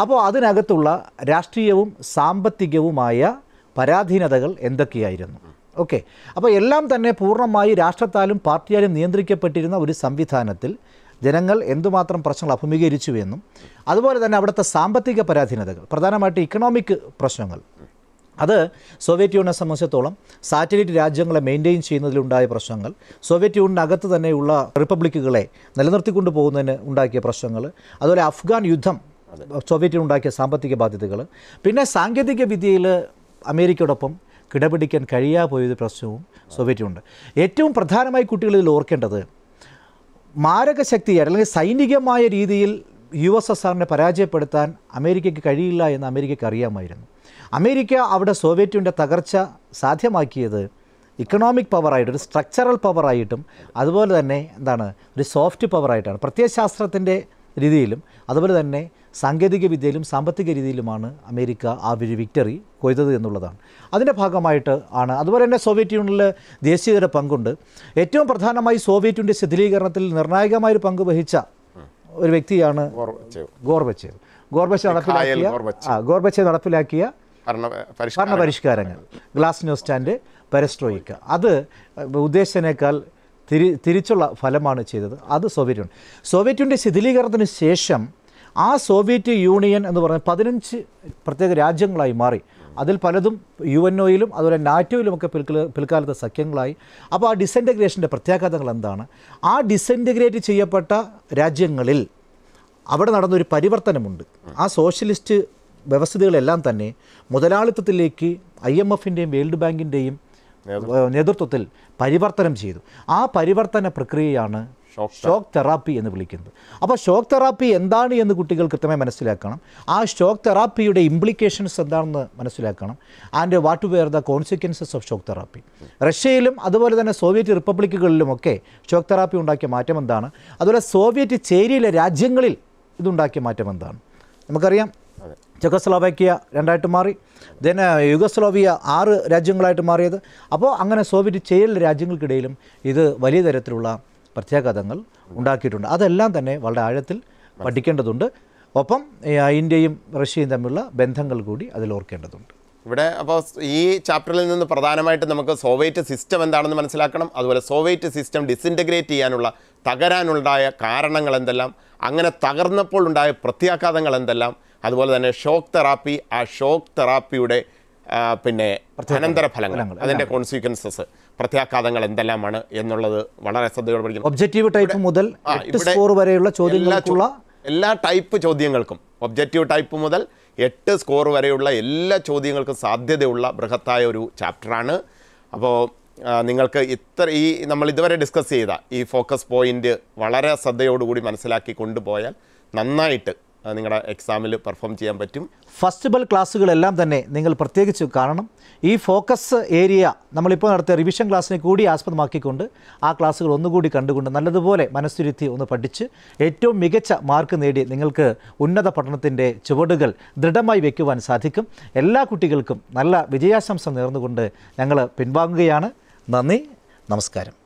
അപ്പോൾ അതിനകത്തുള്ള രാഷ്ട്രീയവും സാമ്പത്തികവുമായ പരാധീനതകൾ എന്തൊക്കെയായിരുന്നു ഓക്കെ അപ്പോൾ എല്ലാം തന്നെ പൂർണ്ണമായി രാഷ്ട്രത്താലും പാർട്ടിയാലും നിയന്ത്രിക്കപ്പെട്ടിരുന്ന ഒരു സംവിധാനത്തിൽ ജനങ്ങൾ എന്തുമാത്രം പ്രശ്നങ്ങൾ അഭിമുഖീകരിച്ചു എന്നും അതുപോലെ തന്നെ അവിടുത്തെ സാമ്പത്തിക പരാധീനതകൾ പ്രധാനമായിട്ട് ഇക്കണോമിക് പ്രശ്നങ്ങൾ അത് സോവിയറ്റ് യൂണിയനെ സംബന്ധിച്ചിടത്തോളം സാറ്റലൈറ്റ് രാജ്യങ്ങളെ മെയിൻറ്റെയിൻ ചെയ്യുന്നതിലുണ്ടായ പ്രശ്നങ്ങൾ സോവിയറ്റ് യൂണിയനകത്ത് തന്നെയുള്ള റിപ്പബ്ലിക്കുകളെ നിലനിർത്തിക്കൊണ്ട് പോകുന്നതിന് ഉണ്ടാക്കിയ പ്രശ്നങ്ങൾ അതുപോലെ അഫ്ഗാൻ യുദ്ധം സോവിയറ്റ് ഉണ്ടാക്കിയ സാമ്പത്തിക ബാധ്യതകൾ പിന്നെ സാങ്കേതിക വിദ്യയിൽ അമേരിക്കയോടൊപ്പം കിടപിടിക്കാൻ കഴിയാ പോയൊരു പ്രശ്നവും സോവിയറ്റ് സോവിയറ്റുണ്ട് ഏറ്റവും പ്രധാനമായി കുട്ടികളിൽ ഓർക്കേണ്ടത് മാരകശക്തിയായിട്ട് അല്ലെങ്കിൽ സൈനികമായ രീതിയിൽ യു എസ് എസ് ആറിനെ പരാജയപ്പെടുത്താൻ അമേരിക്കയ്ക്ക് കഴിയില്ല എന്ന് അമേരിക്കയ്ക്ക് അറിയാമായിരുന്നു അമേരിക്ക അവിടെ സോവിയറ്റിൻ്റെ തകർച്ച സാധ്യമാക്കിയത് ഇക്കണോമിക് പവറായിട്ട് ഒരു സ്ട്രക്ചറൽ പവറായിട്ടും അതുപോലെ തന്നെ എന്താണ് ഒരു സോഫ്റ്റ് പവറായിട്ടാണ് പ്രത്യയശാസ്ത്രത്തിൻ്റെ രീതിയിലും അതുപോലെ തന്നെ സാങ്കേതിക വിദ്യയിലും സാമ്പത്തിക രീതിയിലുമാണ് അമേരിക്ക ആ ഒരു വിക്ടറി കൊയ്തത് എന്നുള്ളതാണ് അതിൻ്റെ ഭാഗമായിട്ട് ആണ് അതുപോലെ തന്നെ സോവിയറ്റ് യൂണിയനിൽ ദേശീയതര പങ്കുണ്ട് ഏറ്റവും പ്രധാനമായി സോവിയറ്റ് യൂണിയൻ ശിഥിലീകരണത്തിൽ നിർണായകമായൊരു പങ്ക് വഹിച്ച ഒരു വ്യക്തിയാണ് ഗോർബച്ചേവ് ഗോർബച്ച നടപ്പിലാക്കിയ ഗോർബച്ചെ നടപ്പിലാക്കിയ ഭരണ പരിഷ്കാരങ്ങൾ ഗ്ലാസ് ന്യൂസ്റ്റാൻഡ് സ്റ്റാൻഡ് പെരസ്ട്രോയിക്ക അത് ഉദ്ദേശത്തിനേക്കാൾ തിരി തിരിച്ചുള്ള ഫലമാണ് ചെയ്തത് അത് സോവിയറ്റ് യൂണിയൻ സോവിയറ്റ് യൂണിയൻ്റെ ശിഥിലീകരണത്തിന് ശേഷം ആ സോവിയറ്റ് യൂണിയൻ എന്ന് പറഞ്ഞ പതിനഞ്ച് പ്രത്യേക രാജ്യങ്ങളായി മാറി അതിൽ പലതും യു എൻ ഒയിലും അതുപോലെ നാറ്റോയിലുമൊക്കെ പിൽക്കൽ പിൽക്കാലത്തെ സഖ്യങ്ങളായി അപ്പോൾ ആ ഡിസൻറ്റഗ്രേഷൻ്റെ പ്രത്യാഘാതങ്ങൾ എന്താണ് ആ ഡിസൻറ്റഗ്രേറ്റ് ചെയ്യപ്പെട്ട രാജ്യങ്ങളിൽ അവിടെ നടന്നൊരു പരിവർത്തനമുണ്ട് ആ സോഷ്യലിസ്റ്റ് വ്യവസ്ഥിതികളെല്ലാം തന്നെ മുതലാളിത്തത്തിലേക്ക് ഐ എം എഫിൻ്റെയും വേൾഡ് ബാങ്കിൻ്റെയും നേതൃത്വത്തിൽ പരിവർത്തനം ചെയ്തു ആ പരിവർത്തന പ്രക്രിയയാണ് ഷോക്ക് തെറാപ്പി എന്ന് വിളിക്കുന്നത് അപ്പോൾ ഷോക്ക് തെറാപ്പി എന്താണ് എന്ന് കുട്ടികൾ കൃത്യമായി മനസ്സിലാക്കണം ആ ഷോക്ക് തെറാപ്പിയുടെ ഇംപ്ലിക്കേഷൻസ് എന്താണെന്ന് മനസ്സിലാക്കണം and what were the consequences of shock therapy റഷ്യയിലും അതുപോലെ തന്നെ സോവിയറ്റ് റിപ്പബ്ലിക്കുകളിലുമൊക്കെ ഷോക്ക് തെറാപ്പി ഉണ്ടാക്കിയ മാറ്റം എന്താണ് അതുപോലെ സോവിയറ്റ് ചേരിയിലെ രാജ്യങ്ങളിൽ ഇതുണ്ടാക്കിയ മാറ്റം എന്താണ് നമുക്കറിയാം ചെക്കോസ്ലോവാക്യ രണ്ടായിട്ട് മാറി ദെൻ യുഗസ്ലോവിയ ആറ് രാജ്യങ്ങളായിട്ട് മാറിയത് അപ്പോൾ അങ്ങനെ സോവിയറ്റ് ചേരൽ രാജ്യങ്ങൾക്കിടയിലും ഇത് വലിയ തരത്തിലുള്ള പ്രത്യാഘാതങ്ങൾ ഉണ്ടാക്കിയിട്ടുണ്ട് അതെല്ലാം തന്നെ വളരെ ആഴത്തിൽ പഠിക്കേണ്ടതുണ്ട് ഒപ്പം ഇന്ത്യയും റഷ്യയും തമ്മിലുള്ള ബന്ധങ്ങൾ കൂടി അതിൽ ഓർക്കേണ്ടതുണ്ട് ഇവിടെ അപ്പോൾ ഈ ചാപ്റ്ററിൽ നിന്ന് പ്രധാനമായിട്ട് നമുക്ക് സോവിയറ്റ് സിസ്റ്റം എന്താണെന്ന് മനസ്സിലാക്കണം അതുപോലെ സോവിയറ്റ് സിസ്റ്റം ഡിസിൻറ്റഗ്രേറ്റ് ചെയ്യാനുള്ള തകരാനുണ്ടായ കാരണങ്ങൾ എന്തെല്ലാം അങ്ങനെ തകർന്നപ്പോൾ ഉണ്ടായ പ്രത്യാഘാതങ്ങൾ എന്തെല്ലാം അതുപോലെ തന്നെ ഷോക്ക് തെറാപ്പി ആ ഷോക്ക് തെറാപ്പിയുടെ പിന്നെ അനന്തര ഫലങ്ങൾ അതിൻ്റെ കോൺസിക്വൻസസ് പ്രത്യാഘാതങ്ങൾ എന്തെല്ലാമാണ് എന്നുള്ളത് വളരെ ശ്രദ്ധയോടെ പഠിക്കണം ഒബ്ജക്റ്റീവ് ടൈപ്പ് മുതൽ സ്കോർ വരെയുള്ള ചോദ്യങ്ങൾക്കുള്ള എല്ലാ ടൈപ്പ് ചോദ്യങ്ങൾക്കും ഒബ്ജക്റ്റീവ് ടൈപ്പ് മുതൽ എട്ട് സ്കോർ വരെയുള്ള എല്ലാ ചോദ്യങ്ങൾക്കും സാധ്യതയുള്ള ബൃഹത്തായ ഒരു ചാപ്റ്ററാണ് അപ്പോൾ നിങ്ങൾക്ക് ഇത്ര ഈ നമ്മൾ ഇതുവരെ ഡിസ്കസ് ചെയ്ത ഈ ഫോക്കസ് പോയിൻ്റ് വളരെ ശ്രദ്ധയോടുകൂടി മനസ്സിലാക്കി കൊണ്ടുപോയാൽ നന്നായിട്ട് നിങ്ങളുടെ എക്സാമിൽ പെർഫോം ചെയ്യാൻ പറ്റും ഫസ്റ്റ് ബൽ ക്ലാസ്സുകളെല്ലാം തന്നെ നിങ്ങൾ പ്രത്യേകിച്ച് കാണണം ഈ ഫോക്കസ് ഏരിയ നമ്മളിപ്പോൾ നടത്തിയ റിവിഷൻ ക്ലാസ്സിനെ കൂടി ആസ്പദമാക്കിക്കൊണ്ട് ആ ക്ലാസ്സുകൾ ഒന്നുകൂടി കണ്ടുകൊണ്ട് നല്ലതുപോലെ മനസ്സുരുത്തി ഒന്ന് പഠിച്ച് ഏറ്റവും മികച്ച മാർക്ക് നേടി നിങ്ങൾക്ക് ഉന്നത പഠനത്തിൻ്റെ ചുവടുകൾ ദൃഢമായി വയ്ക്കുവാൻ സാധിക്കും എല്ലാ കുട്ടികൾക്കും നല്ല വിജയാശംസ നേർന്നുകൊണ്ട് ഞങ്ങൾ പിൻവാങ്ങുകയാണ് നന്ദി നമസ്കാരം